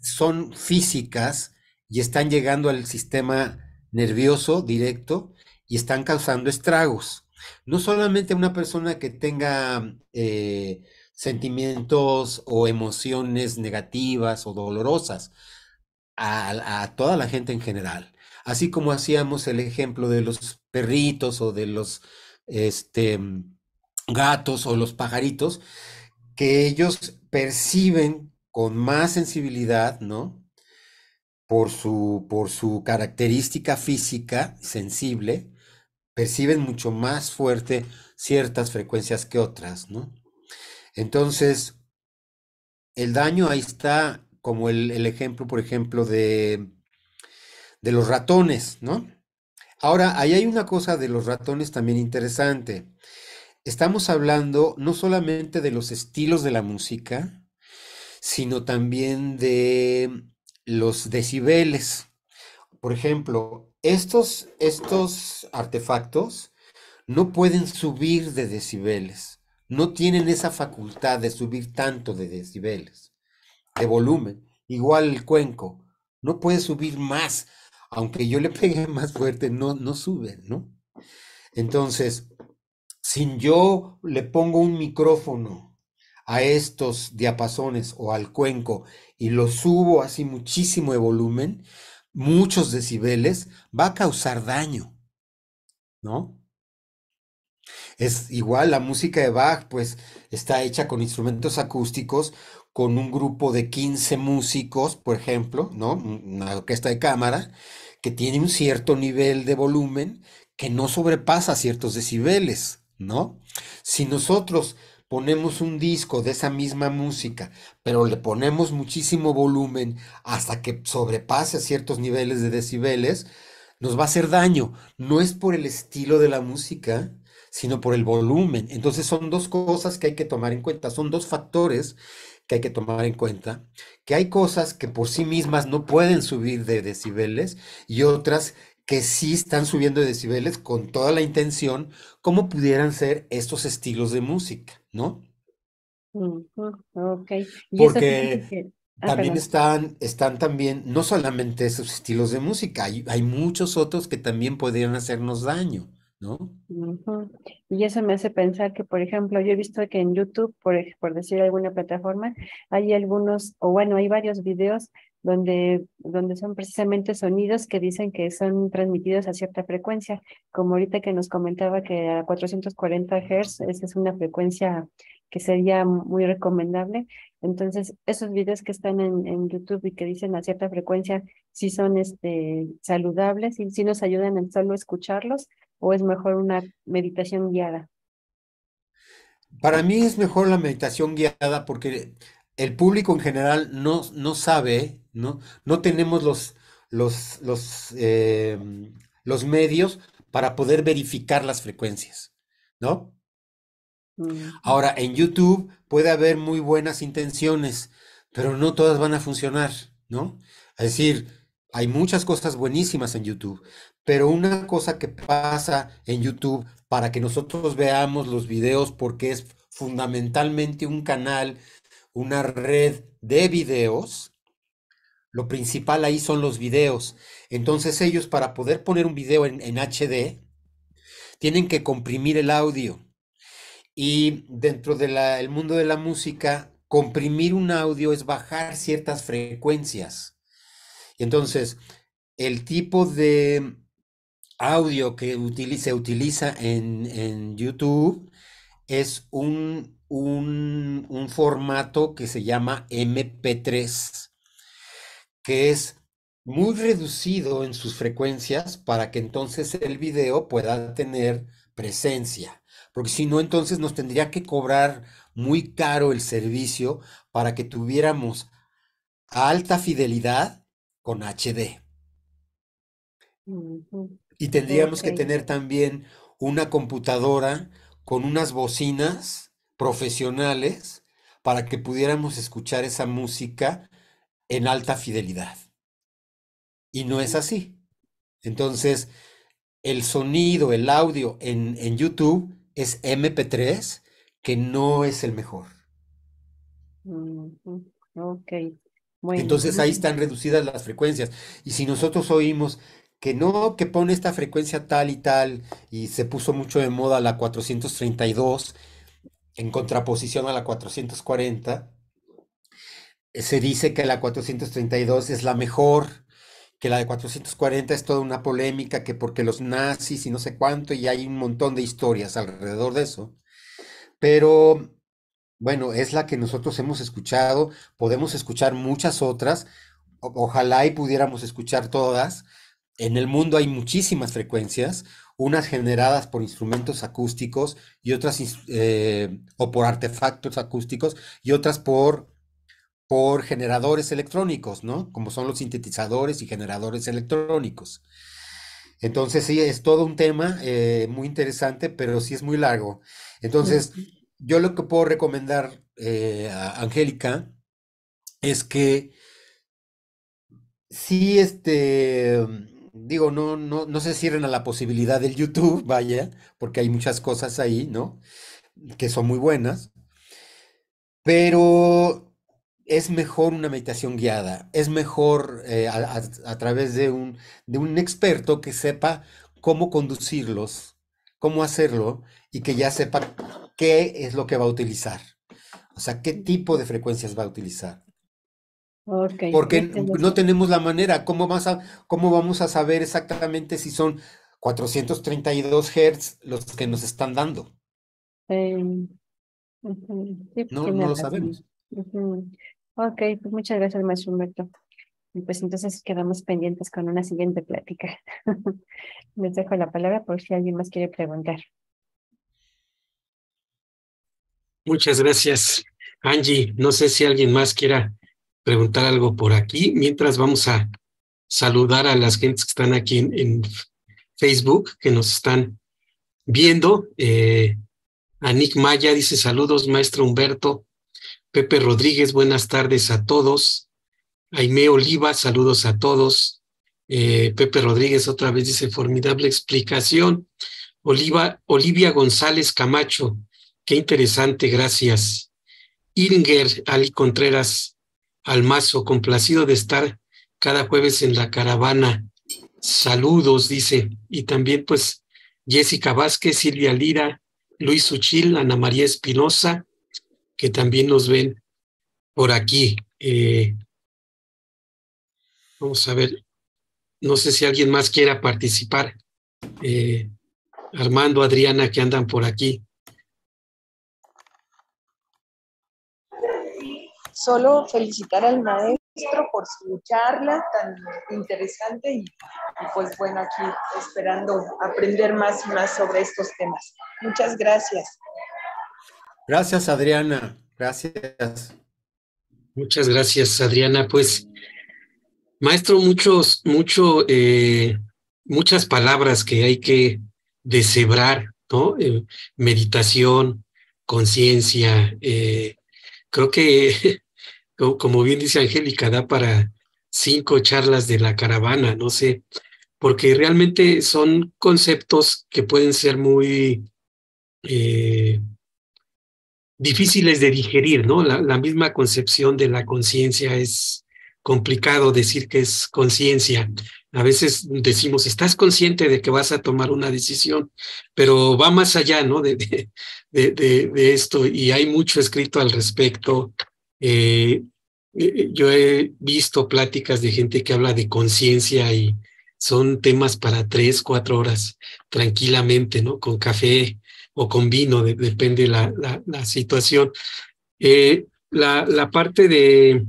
son físicas y están llegando al sistema nervioso directo y están causando estragos. No solamente una persona que tenga eh, sentimientos o emociones negativas o dolorosas, a toda la gente en general así como hacíamos el ejemplo de los perritos o de los este, mm, gatos o los pajaritos, que ellos perciben con más sensibilidad, ¿no? Por su, por su característica física sensible, perciben mucho más fuerte ciertas frecuencias que otras, ¿no? Entonces, el daño ahí está, como el ejemplo, por ejemplo, de de los ratones, ¿no? Ahora, ahí hay una cosa de los ratones también interesante. Estamos hablando no solamente de los estilos de la música, sino también de los decibeles. Por ejemplo, estos, estos artefactos no pueden subir de decibeles, no tienen esa facultad de subir tanto de decibeles, de volumen. Igual el cuenco, no puede subir más aunque yo le pegue más fuerte, no, no ¿no? Entonces, si yo le pongo un micrófono a estos diapasones o al cuenco y lo subo así muchísimo de volumen, muchos decibeles, va a causar daño, ¿no? Es igual la música de Bach, pues está hecha con instrumentos acústicos, con un grupo de 15 músicos, por ejemplo, ¿no? Una orquesta de cámara, que tiene un cierto nivel de volumen que no sobrepasa ciertos decibeles, ¿no? Si nosotros ponemos un disco de esa misma música, pero le ponemos muchísimo volumen hasta que sobrepase ciertos niveles de decibeles, nos va a hacer daño. No es por el estilo de la música, sino por el volumen. Entonces son dos cosas que hay que tomar en cuenta, son dos factores que hay que tomar en cuenta, que hay cosas que por sí mismas no pueden subir de decibeles y otras que sí están subiendo de decibeles con toda la intención, como pudieran ser estos estilos de música, ¿no? Porque ah, también están, están también, no solamente esos estilos de música, hay muchos otros que también podrían hacernos daño. ¿no? Y eso me hace pensar que, por ejemplo, yo he visto que en YouTube, por, decir alguna plataforma, hay algunos, o bueno, hay varios videos donde, donde son precisamente sonidos que dicen que son transmitidos a cierta frecuencia, como ahorita que nos comentaba que a 440 Hz, esa es una frecuencia que sería muy recomendable. Entonces, esos videos que están en, YouTube y que dicen a cierta frecuencia, si sí son este, saludables y si sí nos ayudan en solo escucharlos o es mejor una meditación guiada? Para mí es mejor la meditación guiada porque el público en general no, no sabe, ¿no? No tenemos los, los, los, eh, los medios para poder verificar las frecuencias, ¿no? Mm. Ahora, en YouTube puede haber muy buenas intenciones, pero no todas van a funcionar, ¿no? Es decir, hay muchas cosas buenísimas en YouTube, pero una cosa que pasa en YouTube para que nosotros veamos los videos porque es fundamentalmente un canal, una red de videos, lo principal ahí son los videos. Entonces ellos para poder poner un video en, HD, tienen que comprimir el audio. Y dentro del mundo de la música, comprimir un audio es bajar ciertas frecuencias entonces, el tipo de audio que se utiliza en, YouTube es un, formato que se llama MP3, que es muy reducido en sus frecuencias para que entonces el video pueda tener presencia. Porque si no, entonces nos tendría que cobrar muy caro el servicio para que tuviéramos alta fidelidad con HD. Y tendríamos que tener también una computadora con unas bocinas profesionales para que pudiéramos escuchar esa música en alta fidelidad. Y no es así. Entonces, el sonido, el audio en, YouTube es MP3, que no es el mejor. Ok. Entonces ahí están reducidas las frecuencias. Y si nosotros oímos que no, que pone esta frecuencia tal y tal, y se puso mucho de moda la 432 en contraposición a la 440, se dice que la 432 es la mejor, que la de 440 es toda una polémica, que porque los nazis y no sé cuánto, y hay un montón de historias alrededor de eso. Pero bueno, es la que nosotros hemos escuchado, podemos escuchar muchas otras, ojalá y pudiéramos escuchar todas. En el mundo hay muchísimas frecuencias, unas generadas por instrumentos acústicos y otras eh, o por artefactos acústicos y otras por por generadores electrónicos, ¿no? Como son los sintetizadores y generadores electrónicos. Entonces, sí, es todo un tema eh, muy interesante, pero sí es muy largo. Entonces, yo lo que puedo recomendar eh, a Angélica es que si, este, mm, digo, no, no, no se cierren a la posibilidad del YouTube, vaya, porque hay muchas cosas ahí, ¿no? Que son muy buenas, pero es mejor una meditación guiada, es mejor eh, a, través de un, de un experto que sepa cómo conducirlos, cómo hacerlo y que ya sepa qué es lo que va a utilizar. O sea, qué tipo de frecuencias va a utilizar. Porque no tenemos la manera. ¿Cómo, ¿Cómo vamos a saber exactamente si son 432 Hz los que nos están dando? Eh, no, lo sabemos. Ok, pues muchas gracias, maestro Humberto. Y pues entonces quedamos pendientes con una siguiente plática. Les dejo la palabra por si alguien más quiere preguntar. Muchas gracias, Angie. No sé si alguien más quiera preguntar algo por aquí. Mientras vamos a saludar a las gentes que están aquí en, Facebook, que nos están viendo. Eh, a Nick Maya dice saludos, maestro Humberto. Pepe Rodríguez, buenas tardes a todos. Aime Oliva, saludos a todos. Eh, Pepe Rodríguez otra vez dice formidable explicación. Oliva, Olivia González Camacho, Qué interesante, gracias. Inger Ali Contreras Almazo, complacido de estar cada jueves en la caravana. Saludos, dice. Y también, pues, Jessica Vázquez, Silvia Lira, Luis Uchil, Ana María Espinosa, que también nos ven por aquí. Eh, vamos a ver, no sé si alguien más quiera participar. Eh, Armando, Adriana, que andan por aquí. solo felicitar al maestro por su charla tan interesante y, pues bueno, aquí esperando aprender más y más sobre estos temas. Muchas gracias. Gracias, Adriana. Gracias. Muchas gracias, Adriana. Pues, maestro, muchos, mucho, eh, muchas palabras que hay que deshebrar, ¿no? Eh, meditación, conciencia, eh, creo que como bien dice Angélica, da para cinco charlas de la caravana, no sé, porque realmente son conceptos que pueden ser muy eh, difíciles de digerir, ¿no? La, misma concepción de la conciencia es complicado decir que es conciencia. A veces decimos, estás consciente de que vas a tomar una decisión, pero va más allá, ¿no? de, de esto y hay mucho escrito al respecto eh, eh, yo he visto pláticas de gente que habla de conciencia y son temas para tres, cuatro horas tranquilamente, ¿no? Con café o con vino, depende la, la, situación. Eh, la, la, parte de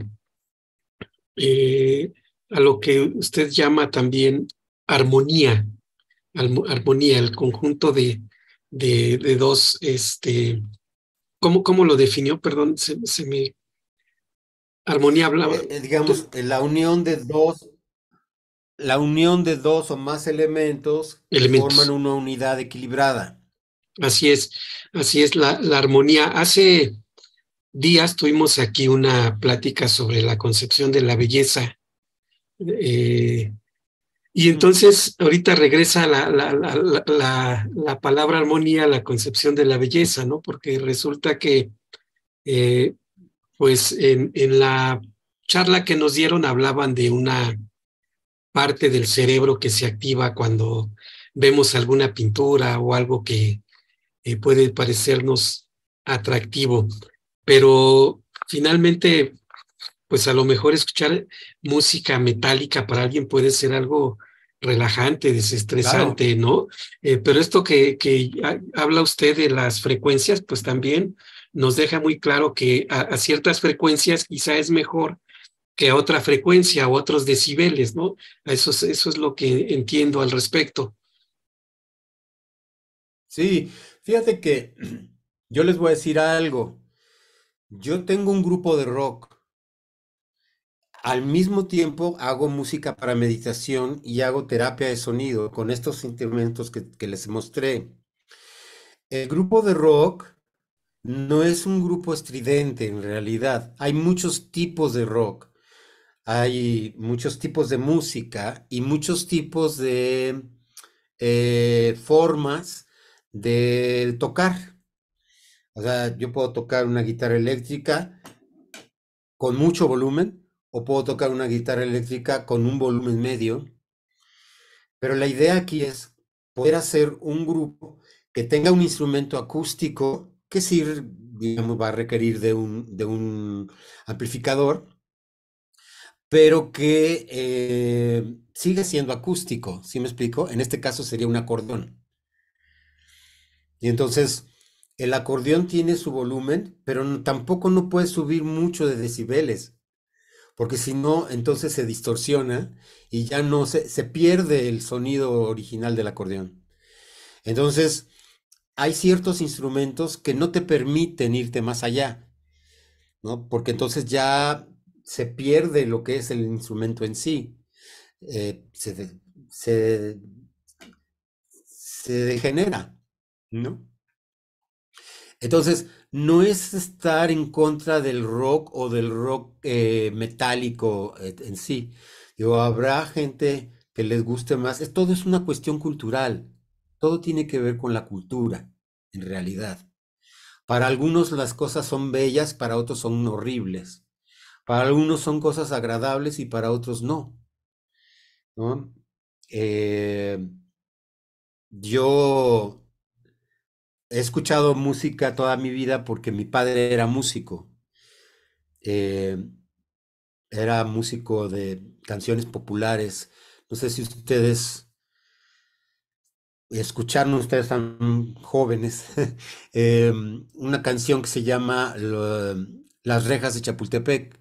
a lo que usted llama también armonía, armonía, el conjunto de, de, dos, este, ¿cómo, ¿cómo, lo definió? Perdón, se me Armonía eh, hablaba. Eh, digamos, eh, la unión de dos, la unión de dos o más elementos, forman una unidad equilibrada. Así es, así es la, la armonía. Hace días tuvimos aquí una plática sobre la concepción de la belleza. y entonces ahorita regresa la, la, la, palabra armonía la concepción de la belleza, ¿no? Porque resulta que pues en, en la charla que nos dieron hablaban de una parte del cerebro que se activa cuando vemos alguna pintura o algo que eh, puede parecernos atractivo, pero finalmente, pues a lo mejor escuchar música metálica para alguien puede ser algo relajante, desestresante, ¿no? Eh, pero esto que, que, habla usted de las frecuencias, pues también nos deja muy claro que a, ciertas frecuencias quizá es mejor que a otra frecuencia o otros decibeles, ¿no? Eso es, lo que entiendo al respecto. Sí, fíjate que yo les voy a decir algo. Yo tengo un grupo de rock. Al mismo tiempo hago música para meditación y hago terapia de sonido con estos instrumentos que les mostré. El grupo de rock no es un grupo estridente en realidad. Hay muchos tipos de rock, hay muchos tipos de música y muchos tipos de eh, formas de tocar. O sea, yo puedo tocar una guitarra eléctrica con mucho volumen o puedo tocar una guitarra eléctrica con un volumen medio. Pero la idea aquí es poder hacer un grupo que tenga un instrumento acústico que sí, digamos, va a requerir de un, amplificador, pero que eh, sigue siendo acústico, ¿sí me explico? En este caso sería un acordeón. Y entonces, el acordeón tiene su volumen, pero tampoco no puede subir mucho de decibeles, porque si no, entonces se distorsiona y ya no se, se pierde el sonido original del acordeón. Entonces, hay ciertos instrumentos que no te permiten irte más allá, ¿no? Porque entonces ya se pierde lo que es el instrumento en sí. Eh, se, degenera, ¿no? Entonces, no es estar en contra del rock o del rock eh, metálico eh, en sí. habrá gente que les guste más. todo es una cuestión cultural. Todo tiene que ver con la cultura, en realidad. Para algunos las cosas son bellas, para otros son horribles. Para algunos son cosas agradables y para otros no. Eh, yo he escuchado música toda mi vida porque mi padre era músico. Eh, era músico de canciones populares. No sé si ustedes Escucharnos, ustedes tan jóvenes em, una canción que se llama Las rejas de Chapultepec.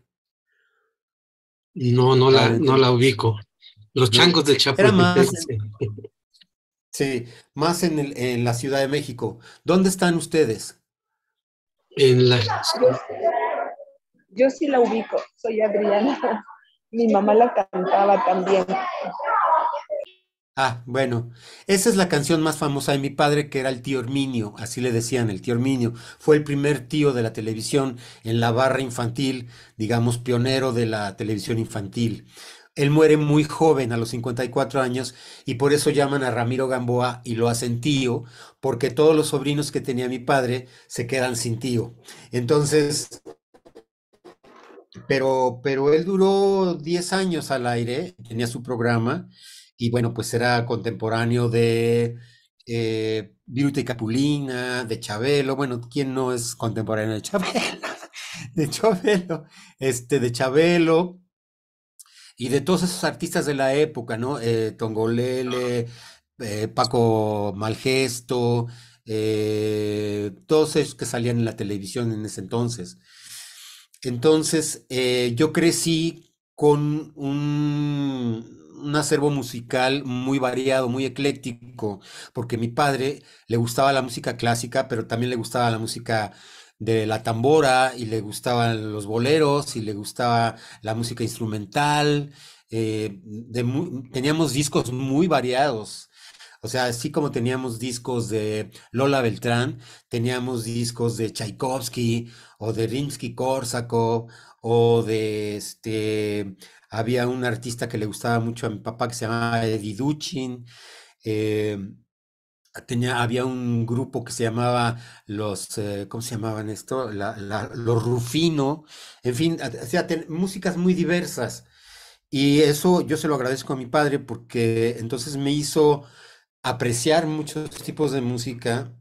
No, no la, no la ubico. Los changos de Chapultepec. sí, más en, la Ciudad de México. ¿Dónde están ustedes? En la... Ah, yo sí la ubico, soy Adriana. Mi mamá la cantaba también. Ah, bueno, esa es la canción más famosa de mi padre, que era el tío Herminio, así le decían, el tío Herminio. Fue el primer tío de la televisión en la barra infantil, digamos, pionero de la televisión infantil. Él muere muy joven, a los 54 años, y por eso llaman a Ramiro Gamboa y lo hacen tío, porque todos los sobrinos que tenía mi padre se quedan sin tío. Entonces, pero, pero él duró 10 años al aire, tenía su programa, y bueno, pues era contemporáneo de eh, Viruta y Capulina, de Chabelo, bueno, ¿quién no es contemporáneo de Chabelo? de Chabelo, este, de Chabelo, y de todos esos artistas de la época, ¿no? Eh, Tongolele, eh, Paco Malgesto, eh, todos esos que salían en la televisión en ese entonces. Entonces, eh, yo crecí con un, un acervo musical muy variado, muy ecléctico, porque mi padre le gustaba la música clásica, pero también le gustaba la música de la tambora y le gustaban los boleros y le gustaba la música instrumental. Eh, teníamos discos muy variados. O sea, así como teníamos discos de Lola Beltrán, teníamos discos de Tchaikovsky o de Rimsky-Korsakov o de este había un artista que le gustaba mucho a mi papá que se llamaba Eddie Duchin. Eh, tenía, había un grupo que se llamaba los, eh, ¿cómo se llamaban esto? los Rufino, en fin, o músicas muy diversas. Y eso yo se lo agradezco a mi padre porque entonces me hizo apreciar muchos tipos de música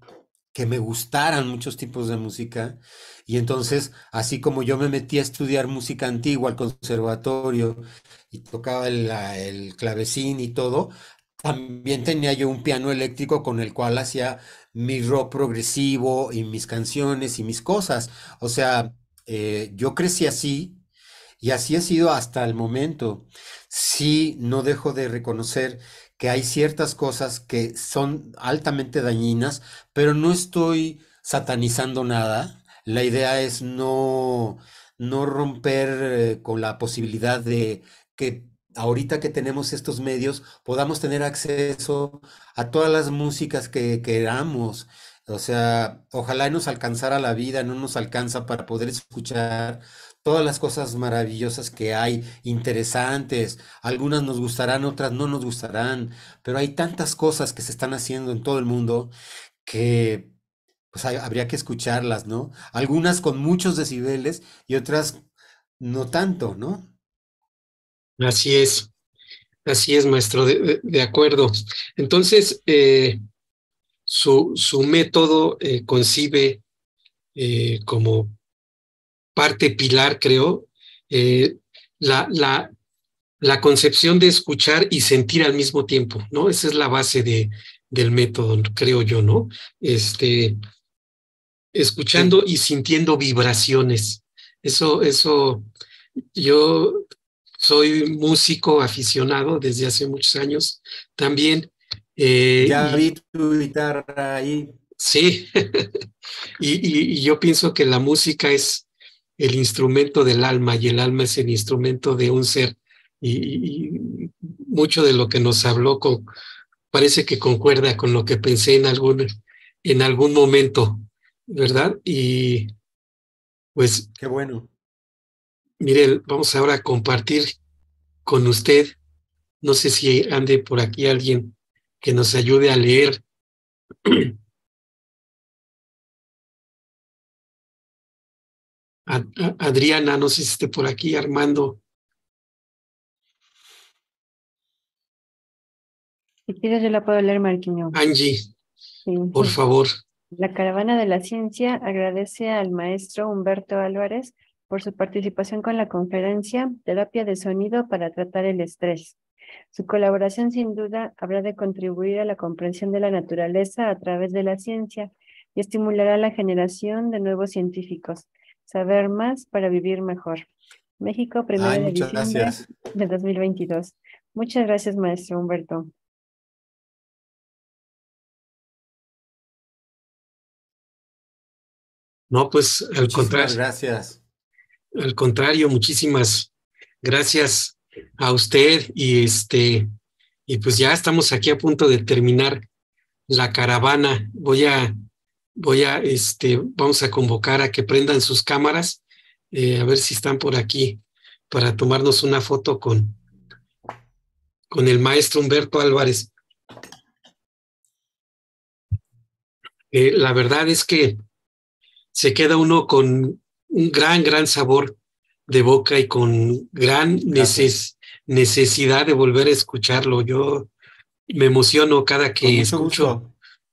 que me gustaran muchos tipos de música. Y entonces, así como yo me metí a estudiar música antigua al conservatorio y tocaba ah, el, clavecín y todo, también tenía yo un piano eléctrico con el cual hacía mi rock progresivo y mis canciones y mis cosas. O sea, eh, yo crecí así y así ha sido hasta el momento. Sí, no dejo de reconocer que hay ciertas cosas que son altamente dañinas, pero no estoy satanizando nada. La idea es no, no romper eh, con la posibilidad de que ahorita que tenemos estos medios podamos tener acceso a todas las músicas que queramos. O sea, ojalá nos alcanzara la vida, no nos alcanza para poder escuchar todas las cosas maravillosas que hay, interesantes, algunas nos gustarán, otras no nos gustarán, pero hay tantas cosas que se están haciendo en todo el mundo que pues habría que escucharlas, ¿no? Algunas con muchos decibeles y otras no tanto, ¿no? Así es, así es, maestro, de, acuerdo. Entonces, eh, su, método eh, concibe eh, como parte pilar, creo, eh, la, la, la, concepción de escuchar y sentir al mismo tiempo, ¿no? Esa es la base de, del método, creo yo, ¿no? Este, escuchando y sintiendo vibraciones. Eso, eso, yo soy músico aficionado desde hace muchos años también. Eh, ya vi tu guitarra ahí. Sí, y, yo pienso que la música es el instrumento del alma y el alma es el instrumento de un ser. Y, mucho de lo que nos habló con, parece que concuerda con lo que pensé en algún, en algún momento, ¿verdad? Y pues... Qué bueno. Mire, vamos ahora a compartir con usted. No sé si ande por aquí alguien que nos ayude a leer Adriana, no sé si esté por aquí, Armando. Si quieres, yo la puedo leer, Marquiño. Angie, por favor. La Caravana de la Ciencia agradece al maestro Humberto Álvarez por su participación con la conferencia Terapia de Sonido para tratar el estrés. Su colaboración sin duda habrá de contribuir a la comprensión de la naturaleza a través de la ciencia y estimulará la generación de nuevos científicos. Saber más para vivir mejor. México, primero de de 2022. Muchas gracias, maestro Humberto. No, pues al contrario. Gracias. Al contrario, muchísimas gracias a usted y este y pues ya estamos aquí a punto de terminar la caravana. Voy a voy a, este, vamos a convocar a que prendan sus cámaras, eh, a ver si están por aquí, para tomarnos una foto con, con el maestro Humberto Álvarez. Eh, la verdad es que se queda uno con un gran, gran sabor de boca y con gran necesidad de volver a escucharlo. Yo me emociono cada que escucho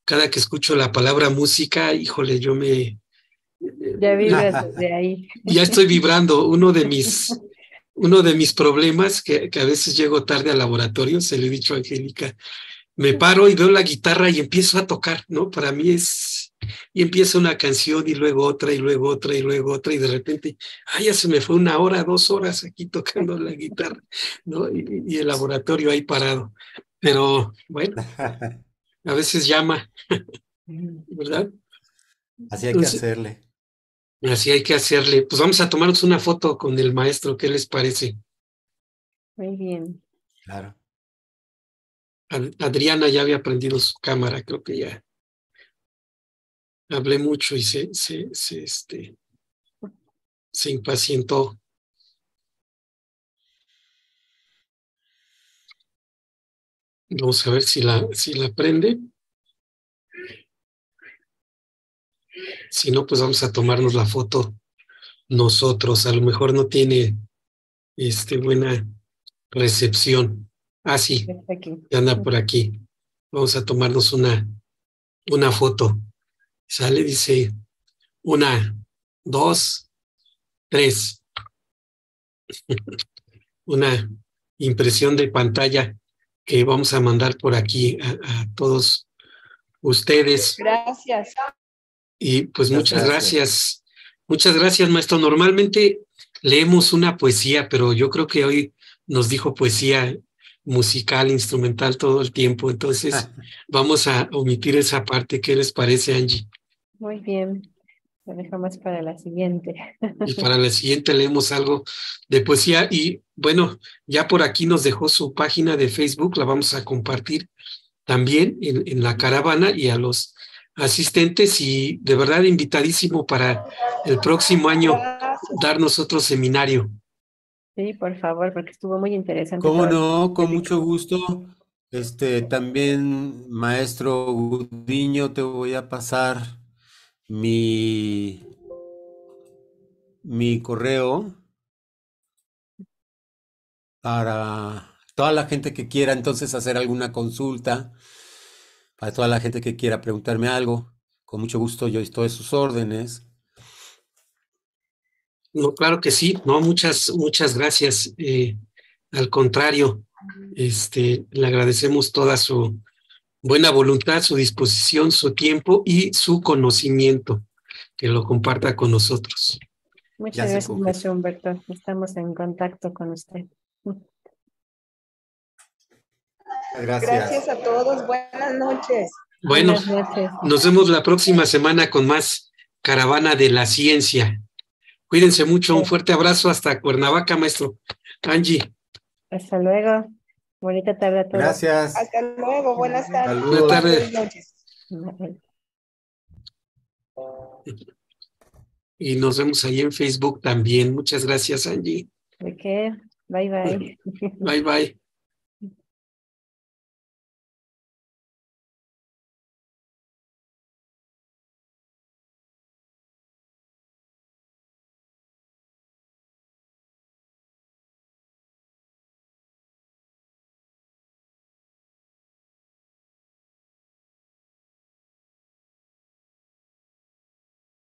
cada que escucho la palabra música, híjole, yo me... Ya eh, vibras ahí. Ya estoy vibrando. Uno de mis, uno de mis problemas, que, que a veces llego tarde al laboratorio, se le he dicho a Angélica, me paro y veo la guitarra y empiezo a tocar, ¿no? Para mí es, y empieza una canción y luego otra y luego otra y luego otra y de repente, ay, ya se me fue una hora, dos horas aquí tocando la guitarra, ¿no? y el laboratorio ahí parado. Pero bueno, a veces llama, ¿verdad? Así hay que hacerle. Así hay que hacerle. Pues vamos a tomarnos una foto con el maestro, ¿qué les parece? Muy bien. Claro. Adriana ya había prendido su cámara, creo que ya. Hablé mucho y se, se, se, este, se impacientó. Vamos a ver si la, si la prende. Si no, pues vamos a tomarnos la foto nosotros. A lo mejor no tiene este, buena recepción. Ah, sí, anda por aquí. Vamos a tomarnos una, una foto. Sale, dice, una, dos, tres. una impresión de pantalla que vamos a mandar por aquí a, todos ustedes. Gracias. Y pues muchas gracias. Muchas gracias, maestro. Normalmente leemos una poesía, pero yo creo que hoy nos dijo poesía musical, instrumental todo el tiempo. Entonces, vamos a omitir esa parte. ¿Qué les parece, Angie? Muy bien. Deja más para la siguiente. Y para la siguiente leemos algo de poesía. Y bueno, ya por aquí nos dejó su página de Facebook, la vamos a compartir también en, en la caravana y a los asistentes. Y de verdad, invitadísimo para el próximo año darnos otro seminario. Sí, por favor, porque estuvo muy interesante. ¿Cómo no? Con mucho gusto. Este, también, maestro Gudiño, te voy a pasar mi, mi correo para toda la gente que quiera entonces hacer alguna consulta, para toda la gente que quiera preguntarme algo. Con mucho gusto yo estoy a sus órdenes. No, claro que sí, no, muchas, muchas gracias. Eh, al contrario, este, le agradecemos toda su, buena voluntad, su disposición, su tiempo y su conocimiento, que lo comparta con nosotros. Muchas gracias, Humberto. Estamos en contacto con usted. Gracias. a todos. Buenas noches. Bueno, Buenas noches. nos vemos la próxima semana con más Caravana de la Ciencia. Cuídense mucho. Un fuerte abrazo hasta Cuernavaca, maestro. Angie. Hasta luego. Bonita tarde a todos. Gracias. Hasta luego, buenas tardes. Buenas tardes. Y nos vemos ahí en Facebook también. Muchas gracias, Angie. De Bye, bye. Bye, bye.